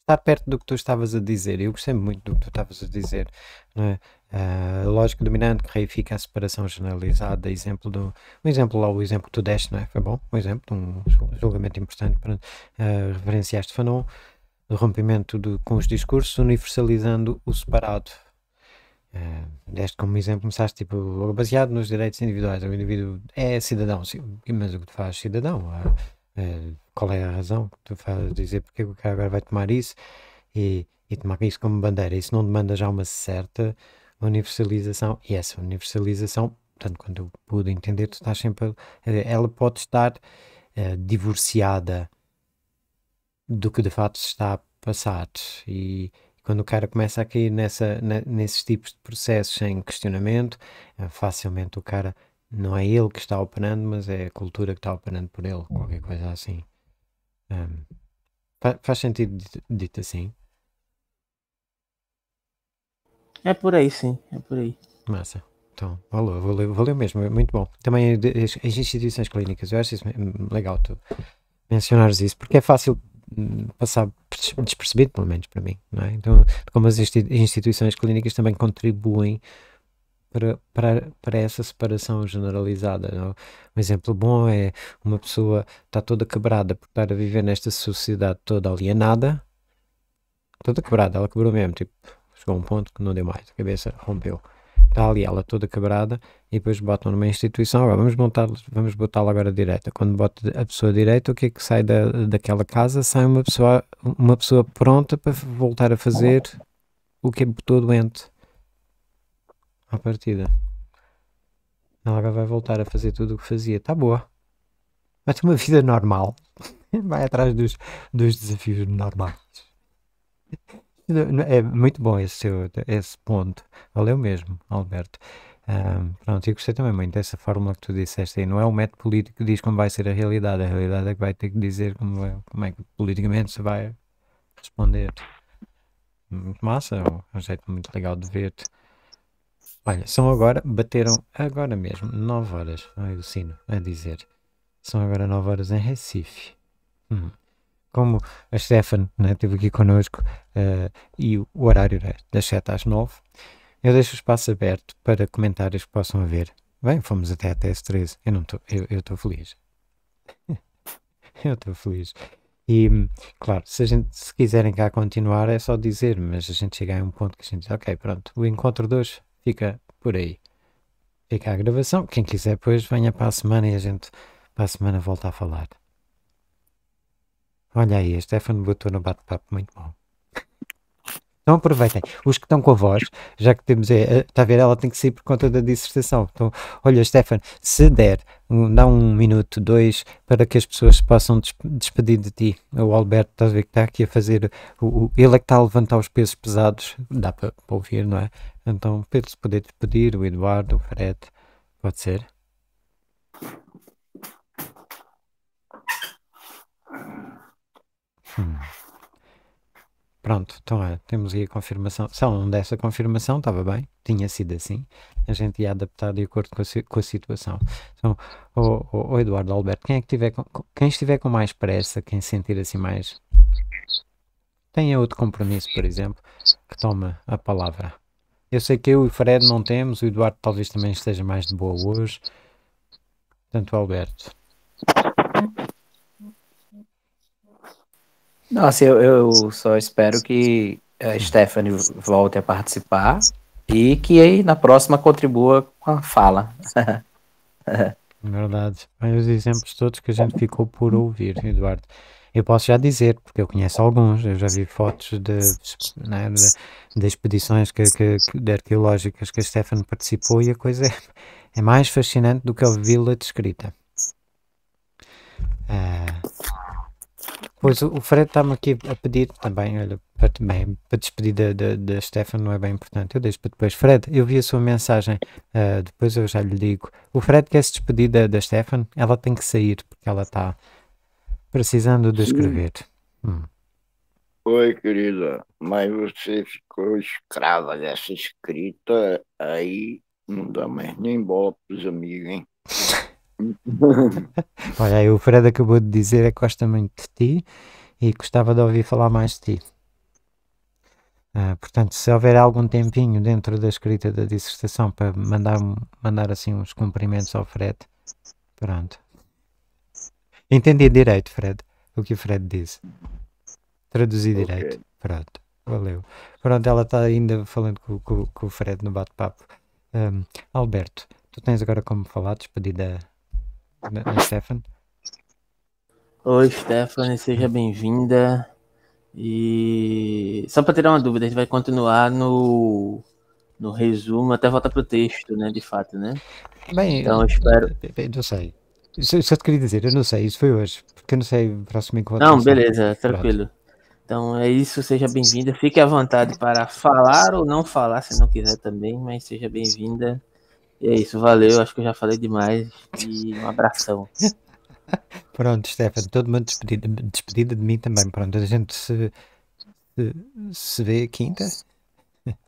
estar perto do que tu estavas a dizer. Eu gostei muito do que tu estavas a dizer. Né? Ah, lógica dominante que reifica a separação generalizada. Exemplo do, um exemplo lá, o exemplo que tu deste, não é? Foi bom, um exemplo de um julgamento importante. Para, uh, referenciaste Fanon, rompimento de, com os discursos, universalizando o separado deste eh, como exemplo, começaste tipo, baseado nos direitos individuais, o indivíduo é cidadão, sim, mas o que te faz cidadão? Eh, qual é a razão que tu faz dizer porque o cara agora vai tomar isso e, e tomar isso como bandeira? Isso não demanda já uma certa universalização? E essa universalização, tanto quanto eu pude entender, tu estás sempre. A, ela pode estar eh, divorciada do que de fato se está a passar e, quando o cara começa a cair nessa, na, nesses tipos de processos sem questionamento, eh, facilmente o cara não é ele que está operando, mas é a cultura que está operando por ele, qualquer coisa assim. Um, faz, faz sentido dito, dito assim? É por aí, sim, é por aí. Massa. Então, valeu, valeu, valeu mesmo, é muito bom. Também as, as instituições clínicas, eu acho isso legal tu mencionares isso, porque é fácil passar despercebido, pelo menos para mim. É? Então, como as instituições clínicas também contribuem para, para, para essa separação generalizada. Não? É? Um exemplo bom é uma pessoa está toda quebrada por estar a viver nesta sociedade toda alienada, toda quebrada, ela quebrou mesmo, tipo, chegou a um ponto que não deu mais, a cabeça rompeu está ali ela toda quebrada e depois botam numa instituição, agora vamos montar, vamos botá-la agora direita. Quando bota a pessoa direita, o que é que sai da, daquela casa? Sai uma pessoa, uma pessoa pronta para voltar a fazer o que botou é doente à partida. Ela agora vai voltar a fazer tudo o que fazia. Está boa. Vai ter uma vida normal. [LAUGHS] Vai atrás dos, dos desafios normais. É muito bom esse, seu, esse ponto. Valeu mesmo, Alberto. Um, pronto, e gostei também muito dessa fórmula que tu disseste aí. Não é o método político que diz como vai ser a realidade, a realidade é que vai ter que dizer como é, como é que politicamente se vai responder. Muito massa, um jeito muito legal de ver-te. Olha, são agora, bateram agora mesmo, 9 horas. Olha o sino a dizer. São agora 9 horas em Recife. Hum como a Stefan né, esteve aqui connosco uh, e o horário né, das 7 às 9, eu deixo o espaço aberto para comentários que possam haver. Bem, fomos até a TS13, eu estou eu, estou feliz. [LAUGHS] eu estou feliz. E, claro, se, gente, se, quiserem cá continuar é só dizer, mas a gente chega a um ponto que a gente diz, ok, pronto, o encontro de hoje fica por aí. Fica a gravação, quem quiser depois venha para a semana e a gente para a semana volta a falar. Olha aí, Stefano botou no bate-papo, muito bom. Então aproveitem. Os que estão com a voz, já que temos. É, está a ver, ela tem que sair por conta da dissertação. Então, olha, Stefan, se der, dá um minuto, dois, para que as pessoas possam despedir de ti. O Alberto, estás a ver que está aqui a fazer. O, o, ele é que está a levantar os pesos pesados. Dá para, para ouvir, não é? Então, para se poder despedir, o Eduardo, o Fred, pode ser? Hum. Pronto, então é, temos aí a confirmação. São dessa confirmação, estava bem, tinha sido assim. A gente ia adaptar de acordo com a, com a situação. Então, o, o, o, Eduardo Alberto, quem, é que tiver com, quem estiver com mais pressa, quem sentir assim mais. Tenha outro compromisso, por exemplo, que toma a palavra. Eu sei que eu e o Fred não temos, o Eduardo talvez também esteja mais de boa hoje. Portanto, Alberto. Nossa, eu, eu só espero que a eh, Stephanie volte a participar e que aí na próxima contribua com a fala. [LAUGHS] Verdade. Olha os exemplos todos que a gente ficou por ouvir, Eduardo. Eu posso já dizer, porque eu conheço alguns, eu já vi fotos de, né, de, de expedições que, que, de arqueológicas que a Stephanie participou e a coisa é, é mais fascinante do que vi la descrita. Uh, Pois o Fred está-me aqui a pedir também, olha, para, também, para despedir da, da, da Stefan não é bem importante, eu deixo para depois. Fred, eu vi a sua mensagem, uh, depois eu já lhe digo. O Fred quer se despedir da, da Stefan, ela tem que sair porque ela está precisando de escrever. Hum. Oi, querida, mas você ficou escrava dessa escrita, aí não dá mais nem bola pros amigos, hein? [LAUGHS] [LAUGHS] Olha aí, o Fred acabou de dizer é que gosta muito de ti e gostava de ouvir falar mais de ti. Ah, portanto, se houver algum tempinho dentro da escrita da dissertação para mandar, mandar assim uns cumprimentos ao Fred, pronto. Entendi direito, Fred, o que o Fred disse. Traduzi okay. direito, pronto, valeu. Pronto, ela está ainda falando com, com, com o Fred no bate-papo. Um, ah, Alberto, tu tens agora como falar, despedida né, né, Oi, Stephanie, seja bem-vinda. E só para tirar uma dúvida, a gente vai continuar no, no resumo até voltar para o texto, né? De fato, né? Bem, então, eu espero. Eu não sei. Eu só te queria dizer, eu não sei, isso foi hoje, porque eu não sei o próximo encontro. Não, beleza, tranquilo. Então é isso, seja bem-vinda. Fique à vontade para falar ou não falar, se não quiser também, mas seja bem-vinda. E é isso, valeu. Acho que eu já falei demais. E um abração. [LAUGHS] Pronto, Stefano, todo mundo despedido, despedido de mim também. Pronto, a gente se, se, se vê quinta.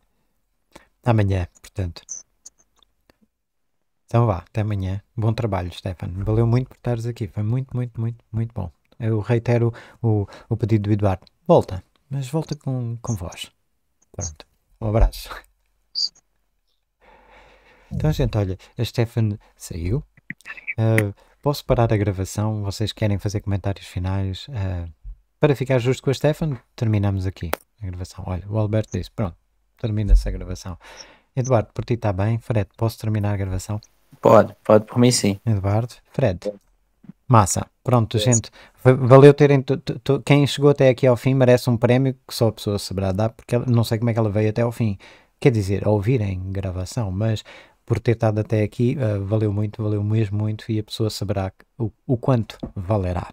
[LAUGHS] Amanhã, portanto. Então vá, até amanhã. Bom trabalho, Stefano. Valeu muito por estares aqui. Foi muito, muito, muito, muito bom. Eu reitero o, o pedido do Eduardo. Volta, mas volta com, com vós. Pronto. Um abraço. Então, gente, olha, a Stefan saiu. Uh, posso parar a gravação? Vocês querem fazer comentários finais? Uh, para ficar justo com a Stefan, terminamos aqui a gravação. Olha, o Alberto disse: pronto, termina-se a gravação. Eduardo, por ti está bem? Fred, posso terminar a gravação? Pode, pode, por mim sim. Eduardo, Fred. Massa. Pronto, é. gente. Valeu terem. Quem chegou até aqui ao fim merece um prémio que só a pessoa saberá dar, porque ela, não sei como é que ela veio até ao fim. Quer dizer, ouvirem gravação, mas por ter estado até aqui. Uh, valeu muito, valeu mesmo muito e a pessoa saberá o, o quanto valerá.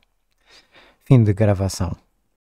Fim de gravação.